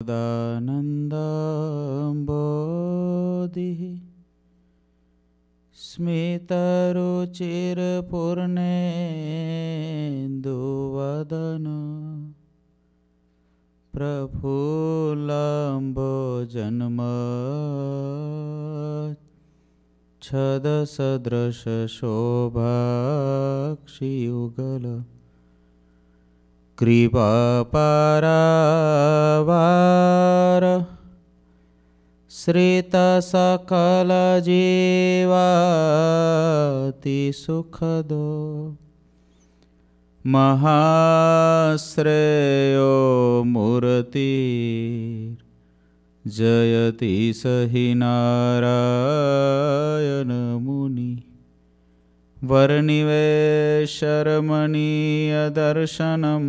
सदानन्दम्बोधिः स्मितरुचिरपूर्णेन्दुवदन प्रफुल्लम्बोजन्म छदसदृशशोभाक्षियुगल कृपापरावार श्रितसकलजीवातिसुखदो सुखदो महाश्रेयो मूर्ति जयति स हि नारयनमुनि वर्निवेशर्मणीयदर्शनम्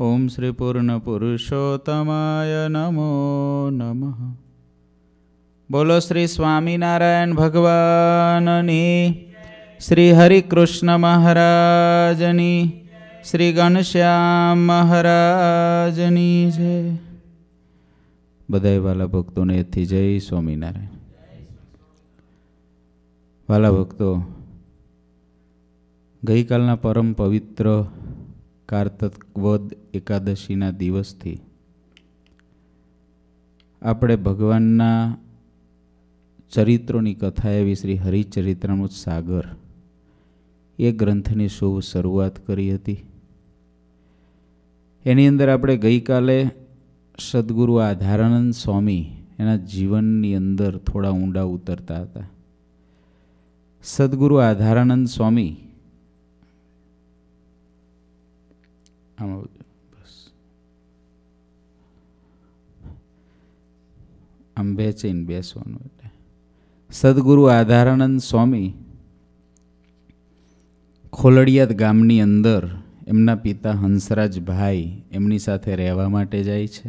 ઓમ શ્રી પૂર્ણ પુરુષોત્તમાય નમો નમઃ બોલો શ્રી સ્વામિનારાયણ ભગવાનની શ્રી હરિકૃષ્ણ મહારાજની શ્રી ઘનશ્યામ મહારાજની જય બધાય વાલા ભક્તોને એથી જય સ્વામિનારાયણ વાલા ભક્તો ગઈકાલના પરમ પવિત્ર કારતકવદ એકાદશીના દિવસથી આપણે ભગવાનના ચરિત્રોની કથા એવી શ્રી હરિચરિત્રમૃત સાગર એ ગ્રંથની શુભ શરૂઆત કરી હતી એની અંદર આપણે ગઈકાલે સદગુરુ આધારાનંદ સ્વામી એના જીવનની અંદર થોડા ઊંડા ઉતરતા હતા સદગુરુ આધારાનંદ સ્વામી આમાં બસ આમ બેચીને બેસવાનું એટલે સદગુરુ આધારાનંદ સ્વામી ખોલડિયાદ ગામની અંદર એમના પિતા હંસરાજભાઈ એમની સાથે રહેવા માટે જાય છે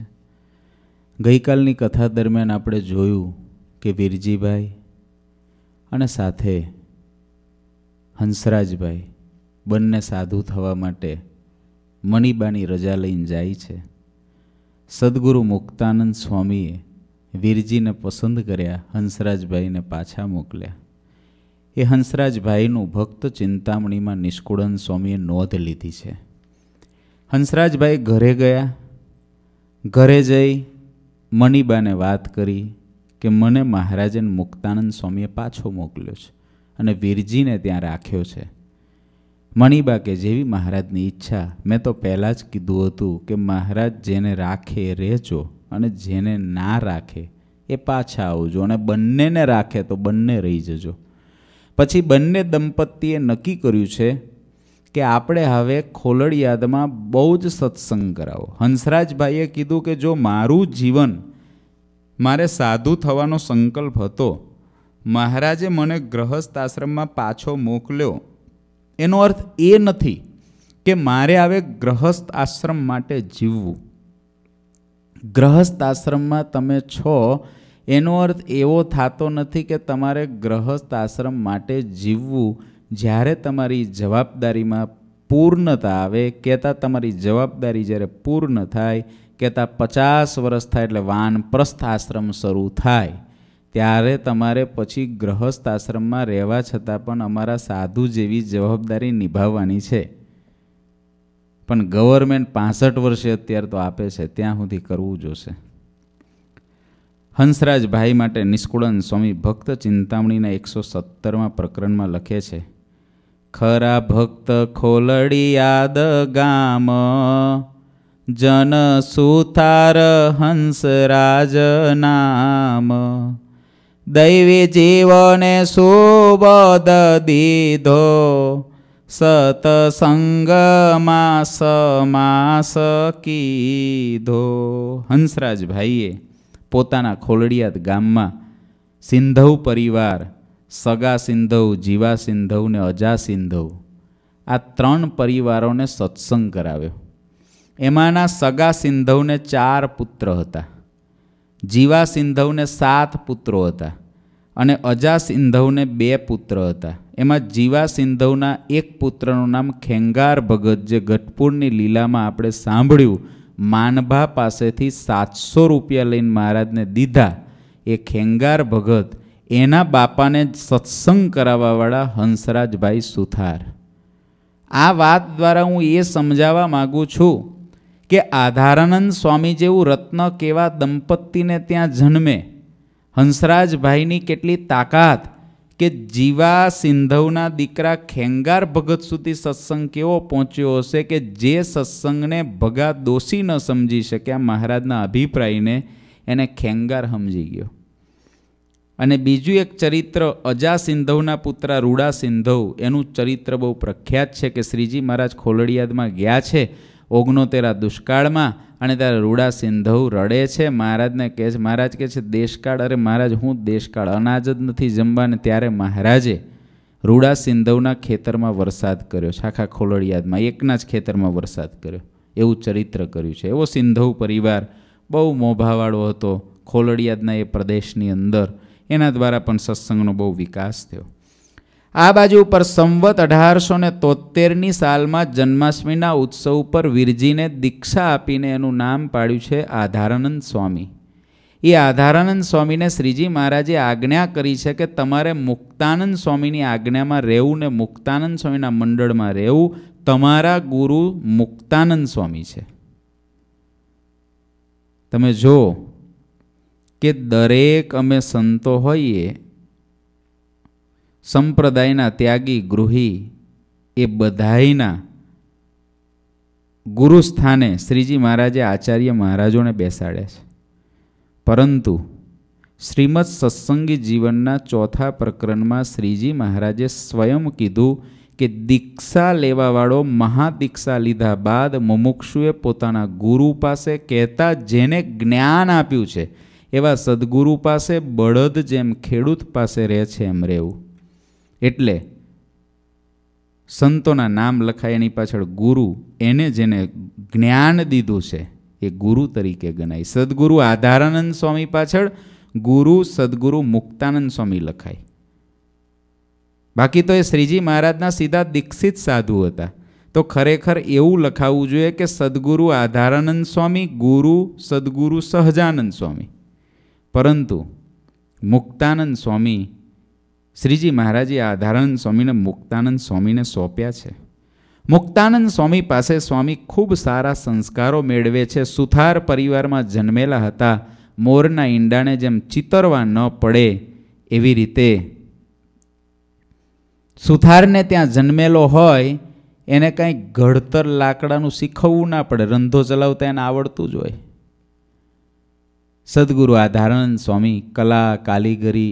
ગઈકાલની કથા દરમિયાન આપણે જોયું કે વિરજીભાઈ અને સાથે હંસરાજભાઈ બંને સાધુ થવા માટે મણિબાની રજા લઈને જાય છે સદગુરુ મુક્તાનંદ સ્વામીએ વીરજીને પસંદ કર્યા હંસરાજભાઈને પાછા મોકલ્યા એ હંસરાજભાઈનું ભક્ત ચિંતામણીમાં નિષ્કુળન સ્વામીએ નોંધ લીધી છે હંસરાજભાઈ ઘરે ગયા ઘરે જઈ મણિબાને વાત કરી કે મને મહારાજન મુક્તાનંદ સ્વામીએ પાછો મોકલ્યો છે અને વીરજીને ત્યાં રાખ્યો છે મણીબા કે જેવી મહારાજની ઈચ્છા મેં તો પહેલાં જ કીધું હતું કે મહારાજ જેને રાખે એ રહેજો અને જેને ના રાખે એ પાછા આવજો અને બંનેને રાખે તો બંને રહી જજો પછી બંને દંપતીએ નક્કી કર્યું છે કે આપણે હવે ખોલડિયાદમાં બહુ જ સત્સંગ કરાવો હંસરાજભાઈએ કીધું કે જો મારું જીવન મારે સાધુ થવાનો સંકલ્પ હતો મહારાજે મને ગ્રહસ્થ આશ્રમમાં પાછો મોકલ્યો એનો અર્થ એ નથી કે મારે હવે ગ્રહસ્થ આશ્રમ માટે જીવવું ગ્રહસ્થ આશ્રમમાં તમે છો એનો અર્થ એવો થતો નથી કે તમારે ગ્રહસ્થ આશ્રમ માટે જીવવું જ્યારે તમારી જવાબદારીમાં પૂર્ણતા આવે કહેતા તમારી જવાબદારી જ્યારે પૂર્ણ થાય કહેતા પચાસ વર્ષ થાય એટલે વાનપ્રસ્થ આશ્રમ શરૂ થાય ત્યારે તમારે પછી ગ્રહસ્થ આશ્રમમાં રહેવા છતાં પણ અમારા સાધુ જેવી જવાબદારી નિભાવવાની છે પણ ગવર્મેન્ટ પાસઠ વર્ષે અત્યારે તો આપે છે ત્યાં સુધી કરવું જોશે હંસરાજભાઈ માટે નિષ્કુળન સ્વામી ભક્ત ચિંતામણીના એકસો સત્તરમાં પ્રકરણમાં લખે છે ખરા ભક્ત ખોલડી ગામ જન સુથાર હંસરાજ નામ દૈવી જીવને સુબદ દીધો સતસંગમાં સમાસ કીધો હંસરાજભાઈએ પોતાના ખોલડિયાત ગામમાં સિંધવ પરિવાર સગા સિંધવ જીવા સિંધવ ને અજા સિંધવ આ ત્રણ પરિવારોને સત્સંગ કરાવ્યો એમાંના સગા સિંધવને ચાર પુત્ર હતા જીવા સિંધવને સાત પુત્રો હતા અને અજા સિંધવને બે પુત્ર હતા એમાં જીવા સિંધવના એક પુત્રનું નામ ખેંગાર ભગત જે ગઢપુરની લીલામાં આપણે સાંભળ્યું માનભા પાસેથી સાતસો રૂપિયા લઈને મહારાજને દીધા એ ખેંગાર ભગત એના બાપાને સત્સંગ કરાવવાવાળા હંસરાજભાઈ સુથાર આ વાત દ્વારા હું એ સમજાવવા માગું છું કે આધારાનંદ સ્વામી જેવું રત્ન કેવા દંપતીને ત્યાં જન્મે હંસરાજભાઈની કેટલી તાકાત કે જીવા સિંધવના દીકરા ખેંગાર ભગત સુધી સત્સંગ કેવો પહોંચ્યો હશે કે જે સત્સંગને ભગા દોષી ન સમજી શક્યા મહારાજના અભિપ્રાયને એને ખેંગાર સમજી ગયો અને બીજું એક ચરિત્ર અજા સિંધવના પુત્ર રૂડા સિંધવ એનું ચરિત્ર બહુ પ્રખ્યાત છે કે શ્રીજી મહારાજ ખોલડિયાદમાં ગયા છે ઓગણોતેરા દુષ્કાળમાં અને ત્યારે રૂડા સિંધવ રડે છે મહારાજને કહે છે મહારાજ કહે છે દેશકાળ અરે મહારાજ હું દેશકાળ અનાજ જ નથી જમવાને ત્યારે મહારાજે રૂડા સિંધવના ખેતરમાં વરસાદ કર્યો શાખા ખોલડિયાદમાં એકના જ ખેતરમાં વરસાદ કર્યો એવું ચરિત્ર કર્યું છે એવો સિંધવ પરિવાર બહુ મોભાવાળો હતો ખોલડિયાદના એ પ્રદેશની અંદર એના દ્વારા પણ સત્સંગનો બહુ વિકાસ થયો આ બાજુ ઉપર સંવત અઢારસો ને તોતેરની સાલમાં જન્માષ્ટમીના ઉત્સવ ઉપર વિરજીને દીક્ષા આપીને એનું નામ પાડ્યું છે આધારાનંદ સ્વામી એ આધારાનંદ સ્વામીને શ્રીજી મહારાજે આજ્ઞા કરી છે કે તમારે મુક્તાનંદ સ્વામીની આજ્ઞામાં રહેવું ને મુક્તાનંદ સ્વામીના મંડળમાં રહેવું તમારા ગુરુ મુક્તાનંદ સ્વામી છે તમે જો કે દરેક અમે સંતો હોઈએ સંપ્રદાયના ત્યાગી ગૃહી એ બધાયના ગુરુસ્થાને શ્રીજી મહારાજે આચાર્ય મહારાજોને બેસાડે છે પરંતુ શ્રીમદ સત્સંગી જીવનના ચોથા પ્રકરણમાં શ્રીજી મહારાજે સ્વયં કીધું કે દીક્ષા લેવાવાળો મહાદીક્ષા લીધા બાદ મુમુક્ષુએ પોતાના ગુરુ પાસે કહેતા જેને જ્ઞાન આપ્યું છે એવા સદગુરુ પાસે બળદ જેમ ખેડૂત પાસે રહે છે એમ રહેવું એટલે સંતોના નામ લખાય એની પાછળ ગુરુ એને જેને જ્ઞાન દીધું છે એ ગુરુ તરીકે ગણાય સદગુરુ આધારાનંદ સ્વામી પાછળ ગુરુ સદગુરુ મુક્તાનંદ સ્વામી લખાય બાકી તો એ શ્રીજી મહારાજના સીધા દીક્ષિત સાધુ હતા તો ખરેખર એવું લખાવવું જોઈએ કે સદગુરુ આધારાનંદ સ્વામી ગુરુ સદગુરુ સહજાનંદ સ્વામી પરંતુ મુક્તાનંદ સ્વામી શ્રીજી મહારાજે આધારણ સ્વામીને મુક્તાનંદ સ્વામીને સોંપ્યા છે મુક્તાનંદ સ્વામી પાસે સ્વામી ખૂબ સારા સંસ્કારો મેળવે છે સુથાર પરિવારમાં જન્મેલા હતા મોરના ઈંડાને જેમ ચિતરવા ન પડે એવી રીતે સુથારને ત્યાં જન્મેલો હોય એને કાંઈ ઘડતર લાકડાનું શીખવવું ના પડે રંધો ચલાવતા એને આવડતું જ હોય સદગુરુ આધારણ સ્વામી કલા કાલીગરી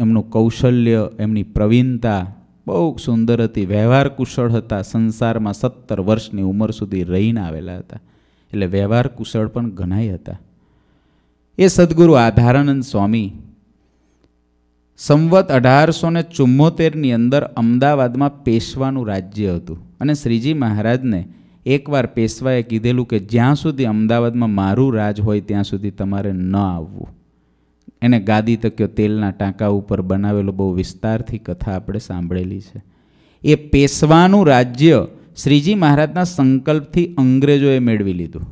એમનું કૌશલ્ય એમની પ્રવીણતા બહુ સુંદર હતી વ્યવહાર કુશળ હતા સંસારમાં સત્તર વર્ષની ઉંમર સુધી રહીને આવેલા હતા એટલે વ્યવહાર કુશળ પણ ઘણાય હતા એ સદગુરુ આધારાનંદ સ્વામી સંવત અઢારસો ને ચુમ્મોતેરની અંદર અમદાવાદમાં પેશવાનું રાજ્ય હતું અને શ્રીજી મહારાજને એકવાર પેશવાએ કીધેલું કે જ્યાં સુધી અમદાવાદમાં મારું રાજ હોય ત્યાં સુધી તમારે ન આવવું એને ગાદી તક્યો તેલના ટાંકા ઉપર બનાવેલો બહુ વિસ્તારથી કથા આપણે સાંભળેલી છે એ પેશવાનું રાજ્ય શ્રીજી મહારાજના સંકલ્પથી અંગ્રેજોએ મેળવી લીધું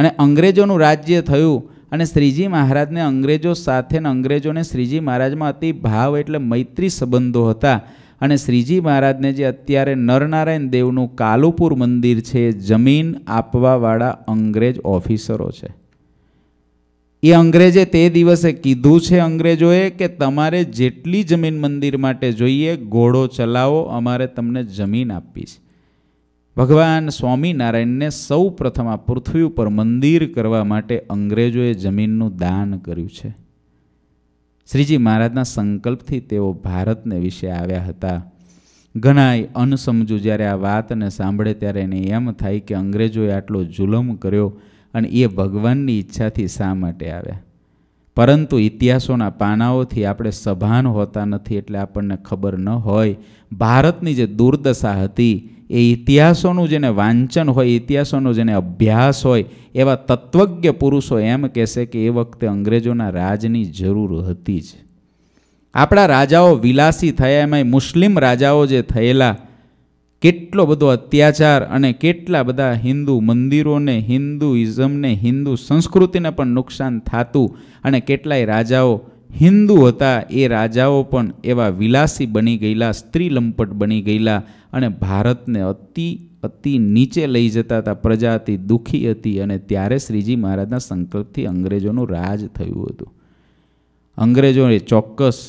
અને અંગ્રેજોનું રાજ્ય થયું અને શ્રીજી મહારાજને અંગ્રેજો સાથે અંગ્રેજોને શ્રીજી મહારાજમાં અતિ ભાવ એટલે મૈત્રી સંબંધો હતા અને શ્રીજી મહારાજને જે અત્યારે નરનારાયણ દેવનું કાલુપુર મંદિર છે જમીન આપવાવાળા અંગ્રેજ ઓફિસરો છે એ અંગ્રેજે તે દિવસે કીધું છે અંગ્રેજોએ કે તમારે જેટલી જમીન મંદિર માટે જોઈએ ઘોડો ચલાવો અમારે તમને જમીન આપવી છે ભગવાન સ્વામિનારાયણને સૌ પ્રથમ આ પૃથ્વી ઉપર મંદિર કરવા માટે અંગ્રેજોએ જમીનનું દાન કર્યું છે શ્રીજી મહારાજના સંકલ્પથી તેઓ ભારતને વિશે આવ્યા હતા ઘણાય અનસમજુ જ્યારે આ વાતને સાંભળે ત્યારે એને એમ થાય કે અંગ્રેજોએ આટલો જુલમ કર્યો અને એ ભગવાનની ઈચ્છાથી શા માટે આવ્યા પરંતુ ઇતિહાસોના પાનાઓથી આપણે સભાન હોતા નથી એટલે આપણને ખબર ન હોય ભારતની જે દુર્દશા હતી એ ઇતિહાસોનું જેને વાંચન હોય ઇતિહાસોનો જેને અભ્યાસ હોય એવા તત્વજ્ઞ પુરુષો એમ કહેશે કે એ વખતે અંગ્રેજોના રાજની જરૂર હતી જ આપણા રાજાઓ વિલાસી થયા એમાંય મુસ્લિમ રાજાઓ જે થયેલા કેટલો બધો અત્યાચાર અને કેટલા બધા હિન્દુ મંદિરોને હિન્દુઇઝમને હિન્દુ સંસ્કૃતિને પણ નુકસાન થતું અને કેટલાય રાજાઓ હિન્દુ હતા એ રાજાઓ પણ એવા વિલાસી બની ગયેલા સ્ત્રીલંપટ બની ગયેલા અને ભારતને અતિ અતિ નીચે લઈ જતા હતા પ્રજા હતી દુઃખી હતી અને ત્યારે શ્રીજી મહારાજના સંકલ્પથી અંગ્રેજોનું રાજ થયું હતું અંગ્રેજોએ ચોક્કસ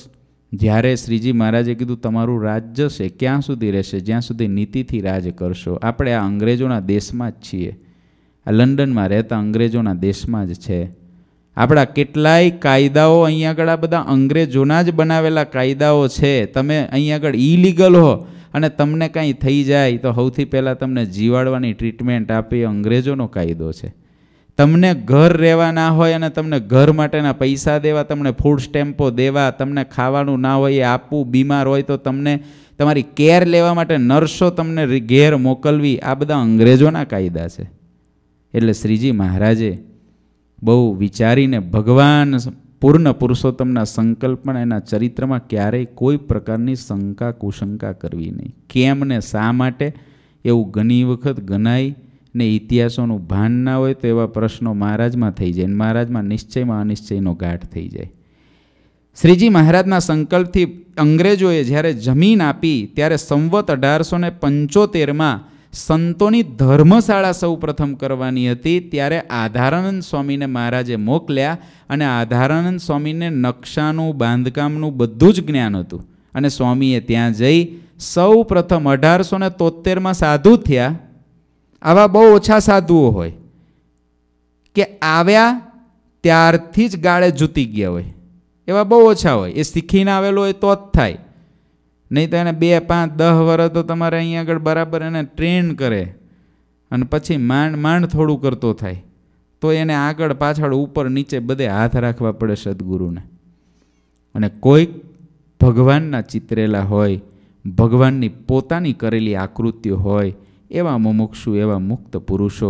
જ્યારે શ્રીજી મહારાજે કીધું તમારું રાજ જશે ક્યાં સુધી રહેશે જ્યાં સુધી નીતિથી રાજ કરશો આપણે આ અંગ્રેજોના દેશમાં જ છીએ આ લંડનમાં રહેતા અંગ્રેજોના દેશમાં જ છે આપણા કેટલાય કાયદાઓ અહીં આગળ આ બધા અંગ્રેજોના જ બનાવેલા કાયદાઓ છે તમે અહીં આગળ ઇલીગલ હો અને તમને કાંઈ થઈ જાય તો સૌથી પહેલાં તમને જીવાડવાની ટ્રીટમેન્ટ આપી અંગ્રેજોનો કાયદો છે તમને ઘર રહેવા ના હોય અને તમને ઘર માટેના પૈસા દેવા તમને ફૂડ સ્ટેમ્પો દેવા તમને ખાવાનું ના હોય એ આપવું બીમાર હોય તો તમને તમારી કેર લેવા માટે નર્સો તમને ઘેર મોકલવી આ બધા અંગ્રેજોના કાયદા છે એટલે શ્રીજી મહારાજે બહુ વિચારીને ભગવાન પૂર્ણ પુરુષોત્તમના સંકલ્પ પણ એના ચરિત્રમાં ક્યારેય કોઈ પ્રકારની શંકા કુશંકા કરવી નહીં કેમ ને શા માટે એવું ઘણી વખત ગણાય ને ઇતિહાસોનું ભાન ના હોય તો એવા પ્રશ્નો મહારાજમાં થઈ જાય મહારાજમાં નિશ્ચયમાં અનિશ્ચયનો ગાઠ થઈ જાય શ્રીજી મહારાજના સંકલ્પથી અંગ્રેજોએ જ્યારે જમીન આપી ત્યારે સંવત અઢારસો ને પંચોતેરમાં સંતોની ધર્મશાળા સૌ પ્રથમ કરવાની હતી ત્યારે આધારાનંદ સ્વામીને મહારાજે મોકલ્યા અને આધારાનંદ સ્વામીને નકશાનું બાંધકામનું બધું જ જ્ઞાન હતું અને સ્વામીએ ત્યાં જઈ સૌ પ્રથમ અઢારસો ને તોતેરમાં સાધુ થયા આવા બહુ ઓછા સાધુઓ હોય કે આવ્યા ત્યારથી જ ગાળે જૂતી ગયા હોય એવા બહુ ઓછા હોય એ શીખીને આવેલો હોય તો જ થાય નહીં તો એને બે પાંચ દહ વર્ષ તો તમારે અહીં આગળ બરાબર એને ટ્રેન કરે અને પછી માંડ માંડ થોડું કરતો થાય તો એને આગળ પાછળ ઉપર નીચે બધે હાથ રાખવા પડે સદગુરુને અને કોઈક ભગવાનના ચિત્રેલા હોય ભગવાનની પોતાની કરેલી આકૃતિઓ હોય એવા મુમુક્ષુ એવા મુક્ત પુરુષો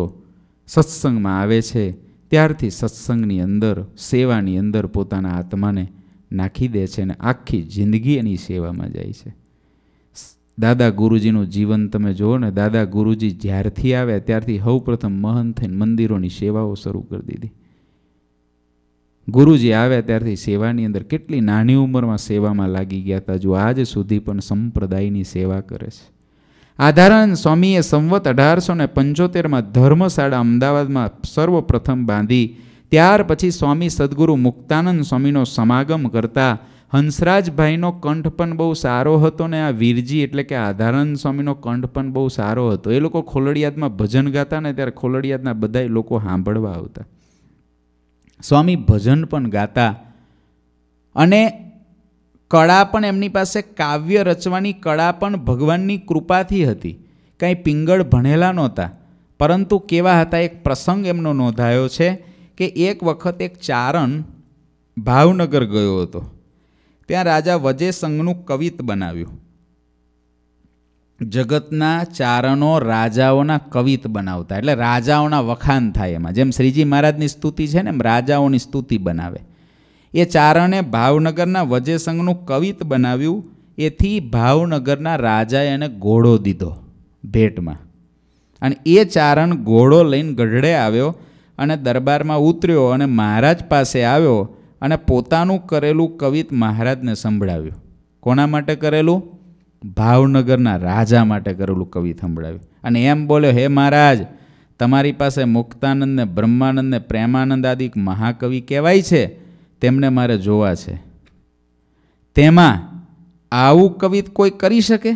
સત્સંગમાં આવે છે ત્યારથી સત્સંગની અંદર સેવાની અંદર પોતાના આત્માને નાખી દે છે અને આખી જિંદગી એની સેવામાં જાય છે દાદા ગુરુજીનું જીવન તમે જુઓ ને દાદા ગુરુજી જ્યારથી આવ્યા ત્યારથી સૌપ્રથમ મહન થઈને મંદિરોની સેવાઓ શરૂ કરી દીધી ગુરુજી આવ્યા ત્યારથી સેવાની અંદર કેટલી નાની ઉંમરમાં સેવામાં લાગી ગયા હતા જો આજ સુધી પણ સંપ્રદાયની સેવા કરે છે આધારાનંદ સ્વામીએ સંવત અઢારસો ને પંચોતેરમાં ધર્મશાળા અમદાવાદમાં સર્વપ્રથમ બાંધી ત્યાર પછી સ્વામી સદગુરુ મુક્તાનંદ સ્વામીનો સમાગમ કરતા હંસરાજભાઈનો કંઠ પણ બહુ સારો હતો ને આ વીરજી એટલે કે આધારાનંદ સ્વામીનો કંઠ પણ બહુ સારો હતો એ લોકો ખોલડિયાદમાં ભજન ગાતા ને ત્યારે ખોલડિયાદના બધા લોકો સાંભળવા આવતા સ્વામી ભજન પણ ગાતા અને કળા પણ એમની પાસે કાવ્ય રચવાની કળા પણ ભગવાનની કૃપાથી હતી કાંઈ પિંગળ ભણેલા નહોતા પરંતુ કેવા હતા એક પ્રસંગ એમનો નોંધાયો છે કે એક વખત એક ચારણ ભાવનગર ગયો હતો ત્યાં રાજા વજે સંઘનું કવિત બનાવ્યું જગતના ચારણો રાજાઓના કવિત બનાવતા એટલે રાજાઓના વખાણ થાય એમાં જેમ શ્રીજી મહારાજની સ્તુતિ છે ને એમ રાજાઓની સ્તુતિ બનાવે એ ચારણે ભાવનગરના વજેસંઘનું કવિત બનાવ્યું એથી ભાવનગરના રાજાએ એને ઘોડો દીધો ભેટમાં અને એ ચારણ ઘોડો લઈને ગઢડે આવ્યો અને દરબારમાં ઉતર્યો અને મહારાજ પાસે આવ્યો અને પોતાનું કરેલું કવિત મહારાજને સંભળાવ્યું કોના માટે કરેલું ભાવનગરના રાજા માટે કરેલું કવિ સંભળાવ્યું અને એમ બોલ્યો હે મહારાજ તમારી પાસે મુક્તાનંદને બ્રહ્માનંદને પ્રેમાનંદ આદિ મહાકવિ કહેવાય છે તેમને મારે જોવા છે તેમાં આવું કવિત કોઈ કરી શકે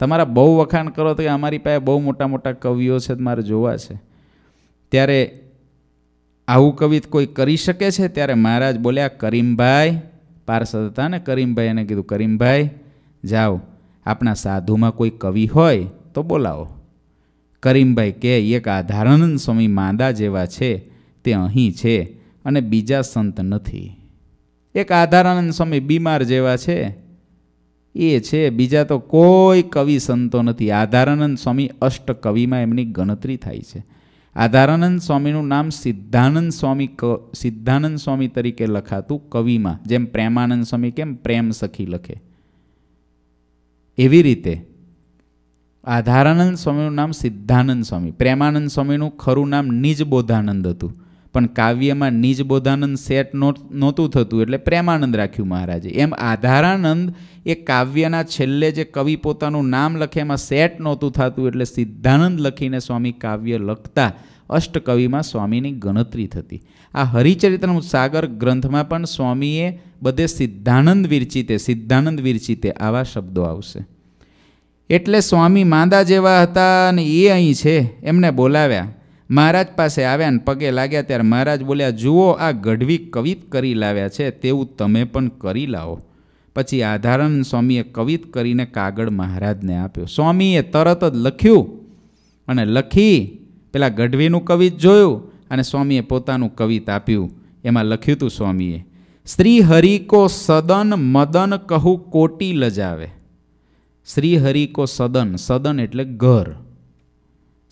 તમારા બહુ વખાણ કરો તો કે અમારી પાસે બહુ મોટા મોટા કવિઓ છે મારે જોવા છે ત્યારે આવું કવિત કોઈ કરી શકે છે ત્યારે મહારાજ બોલ્યા કરીમભાઈ પાર્ષદ હતા ને કરીમભાઈ એને કીધું કરીમભાઈ જાઓ આપણા સાધુમાં કોઈ કવિ હોય તો બોલાવો કરીમભાઈ કે એક આધારાનંદ સ્વામી માંદા જેવા છે તે અહીં છે અને બીજા સંત નથી એક આધારાનંદ સ્વામી બીમાર જેવા છે એ છે બીજા તો કોઈ કવિ સંતો નથી આધારાનંદ સ્વામી અષ્ટ કવિમાં એમની ગણતરી થાય છે આધારાનંદ સ્વામીનું નામ સિદ્ધાનંદ સ્વામી ક સિદ્ધાનંદ સ્વામી તરીકે લખાતું કવિમાં જેમ પ્રેમાનંદ સ્વામી કેમ પ્રેમ સખી લખે એવી રીતે આધારાનંદ સ્વામીનું નામ સિદ્ધાનંદ સ્વામી પ્રેમાનંદ સ્વામીનું ખરું નામ નિજ બોધાનંદ હતું પણ કાવ્યમાં નિજ નિજબોધાનંદ સેટ નહોતું થતું એટલે પ્રેમાનંદ રાખ્યું મહારાજે એમ આધારાનંદ એ કાવ્યના છેલ્લે જે કવિ પોતાનું નામ લખે એમાં સેટ નહોતું થતું એટલે સિદ્ધાનંદ લખીને સ્વામી કાવ્ય લખતા અષ્ટકવિમાં સ્વામીની ગણતરી થતી આ હરિચરિત્ર સાગર ગ્રંથમાં પણ સ્વામીએ બધે સિદ્ધાનંદ વિરચિતે સિદ્ધાનંદ વિરચિતે આવા શબ્દો આવશે એટલે સ્વામી માંદા જેવા હતા અને એ અહીં છે એમને બોલાવ્યા મહારાજ પાસે આવ્યા ને પગે લાગ્યા ત્યારે મહારાજ બોલ્યા જુઓ આ ગઢવી કવિત કરી લાવ્યા છે તેવું તમે પણ કરી લાવો પછી આધારણ સ્વામીએ કવિત કરીને કાગળ મહારાજને આપ્યો સ્વામીએ તરત જ લખ્યું અને લખી પેલા ગઢવીનું કવિત જોયું અને સ્વામીએ પોતાનું કવિત આપ્યું એમાં લખ્યું હતું સ્વામીએ શ્રી હરિ કો સદન મદન કહું કોટી લજાવે શ્રી હરિ કો સદન સદન એટલે ઘર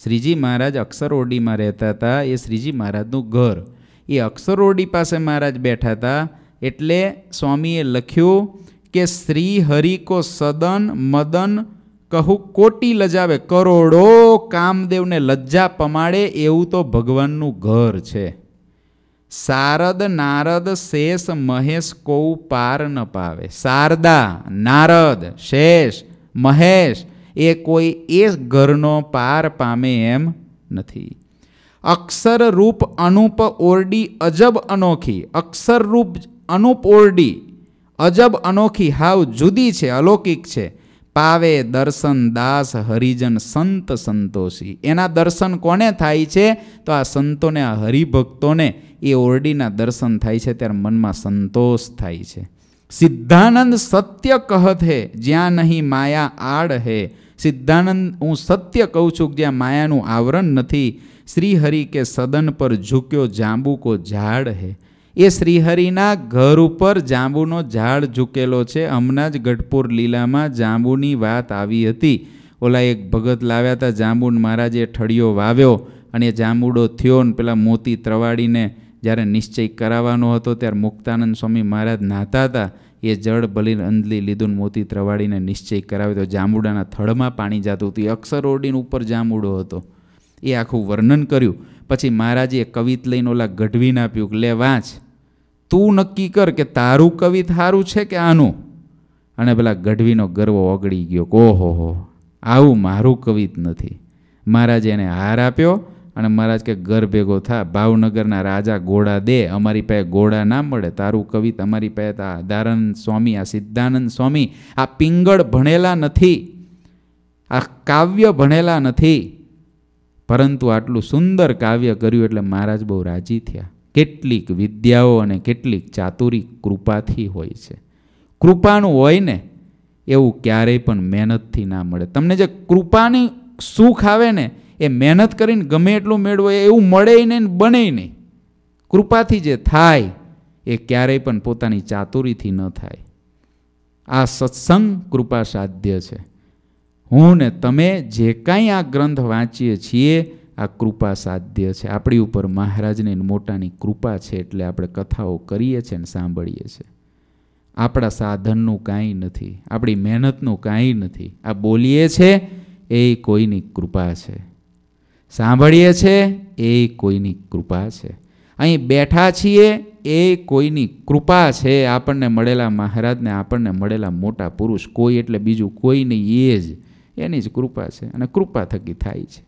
શ્રીજી મહારાજ અક્ષરઓરડીમાં રહેતા હતા એ શ્રીજી મહારાજનું ઘર એ અક્ષરઓરડી પાસે મહારાજ બેઠા હતા એટલે સ્વામીએ લખ્યું કે શ્રી હરિ કો સદન મદન કહું કોટી લજાવે કરોડો કામદેવને લજ્જા પમાડે એવું તો ભગવાનનું ઘર છે શારદ નારદ શેષ મહેશ કોઉ પાર ન પાવે શારદા નારદ શેષ મહેશ એ કોઈ એ ઘરનો પાર પામે એમ નથી અક્ષર રૂપ અનુપ ઓરડી અજબ અનોખી અક્ષર રૂપ અનુપ ઓરડી અજબ અનોખી હાવ જુદી છે અલૌકિક છે પાવે દર્શન દાસ હરિજન સંત સંતોષી એના દર્શન કોને થાય છે તો આ સંતોને આ હરિભક્તોને એ ઓરડીના દર્શન થાય છે ત્યારે મનમાં સંતોષ થાય છે સિદ્ધાનંદ સત્ય કહત હે જ્યાં નહીં માયા આડ હે સિદ્ધાનંદ હું સત્ય કહું છું કે જ્યાં માયાનું આવરણ નથી શ્રીહરિ કે સદન પર ઝૂક્યો જાંબુ કો ઝાડ હે એ શ્રીહરિના ઘર ઉપર જાંબુનો ઝાડ ઝૂકેલો છે હમણાં જ ગઢપુર લીલામાં જાંબુની વાત આવી હતી ઓલા એક ભગત લાવ્યા હતા જાંબુન મહારાજે ઠળિયો વાવ્યો અને એ જાંબુડો થયો ને પેલા મોતી ત્રવાડીને જ્યારે નિશ્ચય કરાવવાનો હતો ત્યારે મુક્તાનંદ સ્વામી મહારાજ નાતા હતા એ જળ ભલીને અંદલી લીધું મોતી ત્રવાડીને નિશ્ચય કરાવ્યો તો જાંબુડાના થડમાં પાણી જાતું હતું એ અક્ષર ઓરડીન ઉપર જાંબુડો હતો એ આખું વર્ણન કર્યું પછી મહારાજે કવિત લઈને ઓલા ગઢવીને આપ્યું કે લે વાંચ તું નક્કી કર કે તારું કવિત સારું છે કે આનું અને પેલા ગઢવીનો ગર્વ ઓગળી ગયો ઓહો હો આવું મારું કવિત નથી મહારાજે એને હાર આપ્યો અને મહારાજ કે ઘર ભેગો થા ભાવનગરના રાજા ગોળા દે અમારી પાસે ગોળા ના મળે તારું કવિ તમારી પાસે આ દારાનંદ સ્વામી આ સિદ્ધાનંદ સ્વામી આ પિંગળ ભણેલા નથી આ કાવ્ય ભણેલા નથી પરંતુ આટલું સુંદર કાવ્ય કર્યું એટલે મહારાજ બહુ રાજી થયા કેટલીક વિદ્યાઓ અને કેટલીક ચાતુરી કૃપાથી હોય છે કૃપાનું હોય ને એવું ક્યારેય પણ મહેનતથી ના મળે તમને જે કૃપાની સુખ આવે ને એ મહેનત કરીને ગમે એટલું મેળવો એવું મળે નહીં બને નહીં કૃપાથી જે થાય એ ક્યારેય પણ પોતાની ચાતુરીથી ન થાય આ સત્સંગ કૃપા સાધ્ય છે હું ને તમે જે કાંઈ આ ગ્રંથ વાંચીએ છીએ આ કૃપા સાધ્ય છે આપણી ઉપર મહારાજની મોટાની કૃપા છે એટલે આપણે કથાઓ કરીએ છીએ ને સાંભળીએ છીએ આપણા સાધનનું કાંઈ નથી આપણી મહેનતનું કાંઈ નથી આ બોલીએ છે એ કોઈની કૃપા છે સાંભળીએ છીએ એ કોઈની કૃપા છે અહીં બેઠા છીએ એ કોઈની કૃપા છે આપણને મળેલા મહારાજને આપણને મળેલા મોટા પુરુષ કોઈ એટલે બીજું કોઈ નહીં એ જ એની જ કૃપા છે અને કૃપા થકી થાય છે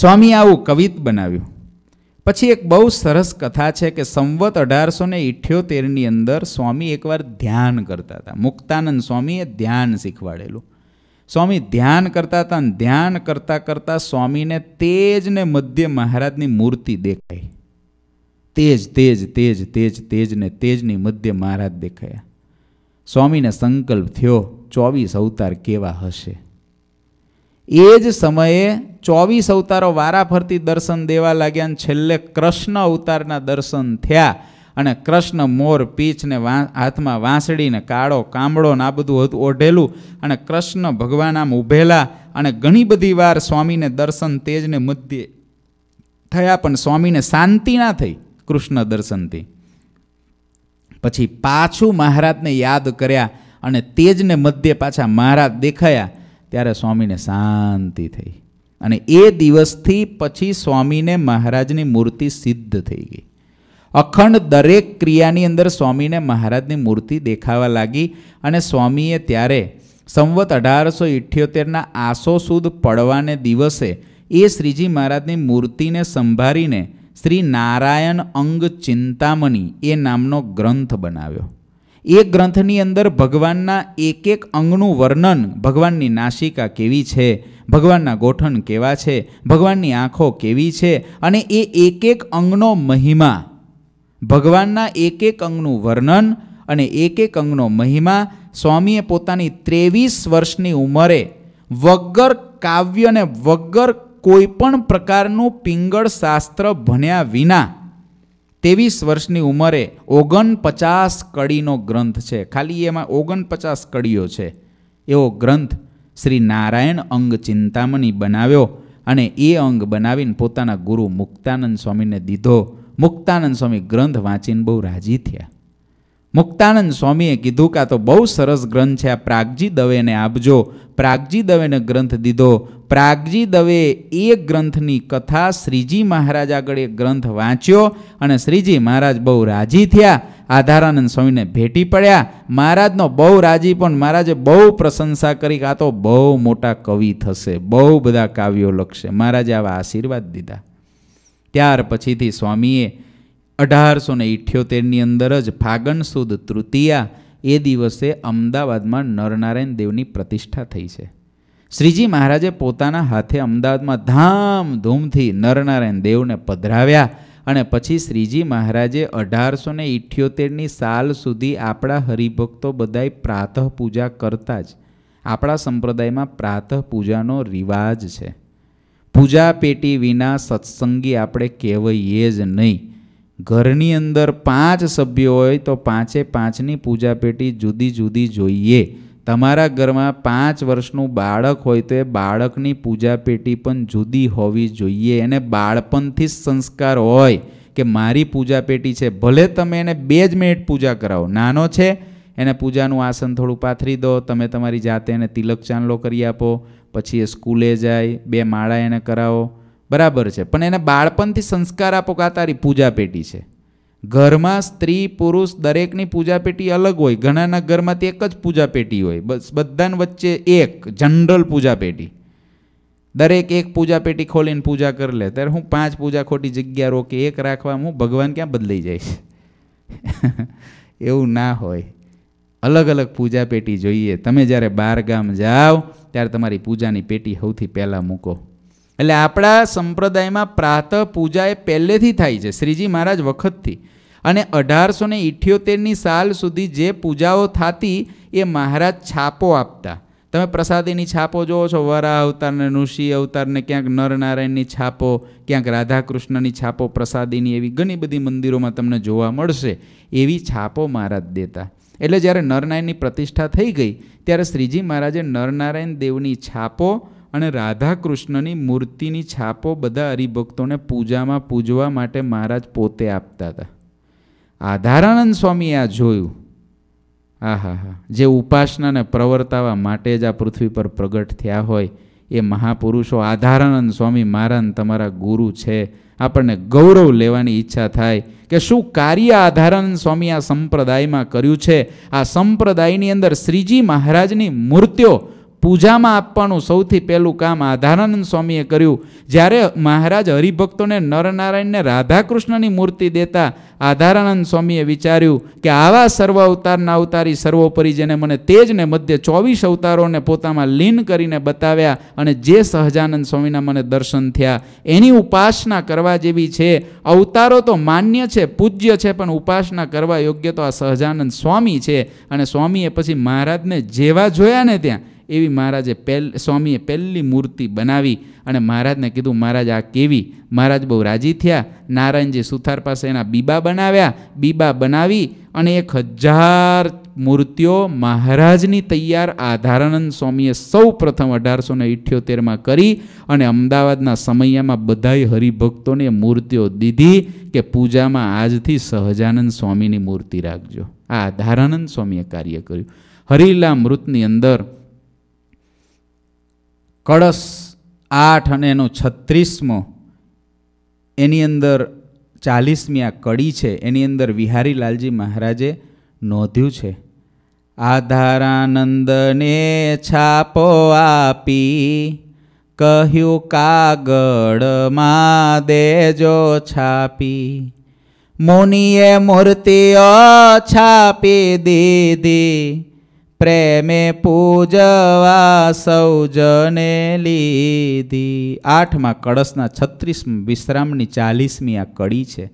સ્વામી આવું કવિત બનાવ્યું પછી એક બહુ સરસ કથા છે કે સંવત અઢારસો ને ઇઠ્યોતેરની અંદર સ્વામી એકવાર ધ્યાન કરતા હતા મુક્તાનંદ સ્વામીએ ધ્યાન શીખવાડેલું સ્વામી ધ્યાન કરતા હતા અને ધ્યાન કરતા કરતા સ્વામીને તેજને મધ્ય મહારાજની મૂર્તિ દેખાઈ તેજ તેજ તેજ તેજ તેજ ને તેજની મધ્ય મહારાજ દેખાયા સ્વામીને સંકલ્પ થયો ચોવીસ અવતાર કેવા હશે એ જ સમયે ચોવીસ અવતારો વારાફરતી દર્શન દેવા લાગ્યા અને છેલ્લે કૃષ્ણ અવતારના દર્શન થયા અને કૃષ્ણ મોર પીછને હાથમાં વાંસળીને કાળો કામળો ને આ બધું હતું ઓઢેલું અને કૃષ્ણ ભગવાન આમ ઊભેલા અને ઘણી બધી વાર સ્વામીને દર્શન તેજને મધ્યે થયા પણ સ્વામીને શાંતિ ના થઈ કૃષ્ણ દર્શનથી પછી પાછું મહારાજને યાદ કર્યા અને તેજને મધ્યે પાછા મહારાજ દેખાયા ત્યારે સ્વામીને શાંતિ થઈ અને એ દિવસથી પછી સ્વામીને મહારાજની મૂર્તિ સિદ્ધ થઈ ગઈ અખંડ દરેક ક્રિયાની અંદર સ્વામીને મહારાજની મૂર્તિ દેખાવા લાગી અને સ્વામીએ ત્યારે સંવત અઢારસો ઇઠ્યોતેરના આસો સુદ પડવાને દિવસે એ શ્રીજી મહારાજની મૂર્તિને સંભાળીને શ્રી નારાયણ અંગ ચિંતામણી એ નામનો ગ્રંથ બનાવ્યો એ ગ્રંથની અંદર ભગવાનના એક એક અંગનું વર્ણન ભગવાનની નાસિકા કેવી છે ભગવાનના ગોઠણ કેવા છે ભગવાનની આંખો કેવી છે અને એ એક એક અંગનો મહિમા ભગવાનના એક એક અંગનું વર્ણન અને એક એક અંગનો મહિમા સ્વામીએ પોતાની ત્રેવીસ વર્ષની ઉંમરે વગર કાવ્યને વગર કોઈપણ પ્રકારનું પિંગળ શાસ્ત્ર ભણ્યા વિના ત્રેવીસ વર્ષની ઉંમરે ઓગણપચાસ કડીનો ગ્રંથ છે ખાલી એમાં ઓગણપચાસ કડીઓ છે એવો ગ્રંથ શ્રી નારાયણ અંગ ચિંતામણી બનાવ્યો અને એ અંગ બનાવીને પોતાના ગુરુ મુક્તાનંદ સ્વામીને દીધો મુક્તાનંદ સ્વામી ગ્રંથ વાંચીને બહુ રાજી થયા મુક્તાનંદ સ્વામીએ કીધું કે આ તો બહુ સરસ ગ્રંથ છે આ પ્રાગજી દવેને આપજો પ્રાગજી દવેને ગ્રંથ દીધો પ્રાગજી દવે એ ગ્રંથની કથા શ્રીજી મહારાજ આગળ એ ગ્રંથ વાંચ્યો અને શ્રીજી મહારાજ બહુ રાજી થયા આધારાનંદ સ્વામીને ભેટી પડ્યા મહારાજનો બહુ રાજી પણ મહારાજે બહુ પ્રશંસા કરી કાં તો બહુ મોટા કવિ થશે બહુ બધા કાવ્યો લખશે મહારાજે આવા આશીર્વાદ દીધા ત્યાર પછીથી સ્વામીએ અઢારસો ને ઇઠ્યોતેરની અંદર જ ફાગણ સુદ તૃતીયા એ દિવસે અમદાવાદમાં નરનારાયણ દેવની પ્રતિષ્ઠા થઈ છે શ્રીજી મહારાજે પોતાના હાથે અમદાવાદમાં ધામધૂમથી નરનારાયણ દેવને પધરાવ્યા અને પછી શ્રીજી મહારાજે અઢારસો ને ઇઠ્યોતેરની સાલ સુધી આપણા હરિભક્તો બધાય પ્રાતઃ પૂજા કરતા જ આપણા સંપ્રદાયમાં પ્રાતઃ પૂજાનો રિવાજ છે પૂજા પેટી વિના સત્સંગી આપણે કહેવાઈએ જ નહીં ઘરની અંદર પાંચ સભ્યો હોય તો પાંચે પાંચની પૂજા પેટી જુદી જુદી જોઈએ તમારા ઘરમાં પાંચ વર્ષનું બાળક હોય તો એ બાળકની પૂજા પેટી પણ જુદી હોવી જોઈએ એને બાળપણથી જ સંસ્કાર હોય કે મારી પૂજા પેટી છે ભલે તમે એને બે જ મિનિટ પૂજા કરાવો નાનો છે એને પૂજાનું આસન થોડું પાથરી દો તમે તમારી જાતે એને તિલક ચાંદલો કરી આપો પછી એ સ્કૂલે જાય બે માળા એને કરાવો બરાબર છે પણ એને બાળપણથી સંસ્કાર આપો કા તારી પૂજા પેટી છે ઘરમાં સ્ત્રી પુરુષ દરેકની પૂજા પેટી અલગ હોય ઘણાના ઘરમાં તે એક જ પૂજા પેટી હોય બસ બધાને વચ્ચે એક જનરલ પૂજા પેટી દરેક એક પૂજા પેટી ખોલીને પૂજા કરી લે ત્યારે હું પાંચ પૂજા ખોટી જગ્યા રોકી એક રાખવા હું ભગવાન ક્યાં બદલાઈ જાય એવું ના હોય અલગ અલગ પૂજા પેટી જોઈએ તમે જ્યારે બાર ગામ જાઓ ત્યારે તમારી પૂજાની પેટી સૌથી પહેલાં મૂકો એટલે આપણા સંપ્રદાયમાં પ્રાતઃ પૂજા એ પહેલેથી થાય છે શ્રીજી મહારાજ વખતથી અને અઢારસો ને ઇઠ્યોતેરની સાલ સુધી જે પૂજાઓ થતી એ મહારાજ છાપો આપતા તમે પ્રસાદીની છાપો જોવો છો વરા અવતારને ઋષિ અવતારને ક્યાંક નરનારાયણની છાપો ક્યાંક રાધાકૃષ્ણની છાપો પ્રસાદીની એવી ઘણી બધી મંદિરોમાં તમને જોવા મળશે એવી છાપો મહારાજ દેતા એટલે જ્યારે નરનારાયણની પ્રતિષ્ઠા થઈ ગઈ ત્યારે શ્રીજી મહારાજે નરનારાયણ દેવની છાપો અને રાધાકૃષ્ણની મૂર્તિની છાપો બધા હરિભક્તોને પૂજામાં પૂજવા માટે મહારાજ પોતે આપતા હતા આધારાનંદ સ્વામીએ આ જોયું આ હા હા જે ઉપાસનાને પ્રવર્તાવા માટે જ આ પૃથ્વી પર પ્રગટ થયા હોય એ મહાપુરુષો આધારાનંદ સ્વામી મારાન તમારા ગુરુ છે આપણને ગૌરવ લેવાની ઈચ્છા થાય કે શું કાર્ય આધારાનંદ સ્વામી આ સંપ્રદાયમાં કર્યું છે આ સંપ્રદાયની અંદર શ્રીજી મહારાજની મૂર્તિઓ પૂજામાં આપવાનું સૌથી પહેલું કામ આધારાનંદ સ્વામીએ કર્યું જ્યારે મહારાજ હરિભક્તોને નરનારાયણને રાધાકૃષ્ણની મૂર્તિ દેતા આધારાનંદ સ્વામીએ વિચાર્યું કે આવા સર્વ અવતારના અવતારી સર્વોપરી જેને મને તેજને મધ્ય ચોવીસ અવતારોને પોતામાં લીન કરીને બતાવ્યા અને જે સહજાનંદ સ્વામીના મને દર્શન થયા એની ઉપાસના કરવા જેવી છે અવતારો તો માન્ય છે પૂજ્ય છે પણ ઉપાસના કરવા યોગ્ય તો આ સહજાનંદ સ્વામી છે અને સ્વામીએ પછી મહારાજને જેવા જોયા ને ત્યાં એવી મહારાજે પહેલ સ્વામીએ પહેલી મૂર્તિ બનાવી અને મહારાજને કીધું મહારાજ આ કેવી મહારાજ બહુ રાજી થયા નારાયણજી સુથાર પાસે એના બીબા બનાવ્યા બીબા બનાવી અને એક હજાર મૂર્તિઓ મહારાજની તૈયાર આધારાનંદ સ્વામીએ સૌ પ્રથમ અઢારસો ને ઇઠ્યોતેરમાં કરી અને અમદાવાદના સમયમાં બધાય હરિભક્તોને મૂર્તિઓ દીધી કે પૂજામાં આજથી સહજાનંદ સ્વામીની મૂર્તિ રાખજો આ આધારાનંદ સ્વામીએ કાર્ય કર્યું હરિલા મૃતની અંદર કળશ આઠ અને એનો છત્રીસમો એની અંદર ચાલીસમી આ કડી છે એની અંદર વિહારીલાલજી મહારાજે નોંધ્યું છે આધારાનંદને છાપો આપી કહ્યું કાગળમાં દેજો છાપી મુનિએ મૂર્તિઓ છાપી દીધી પ્રેમે પૂજવા સૌજને લીધી આઠમાં કળશના છત્રીસ વિશ્રામની ચાલીસમી આ કડી છે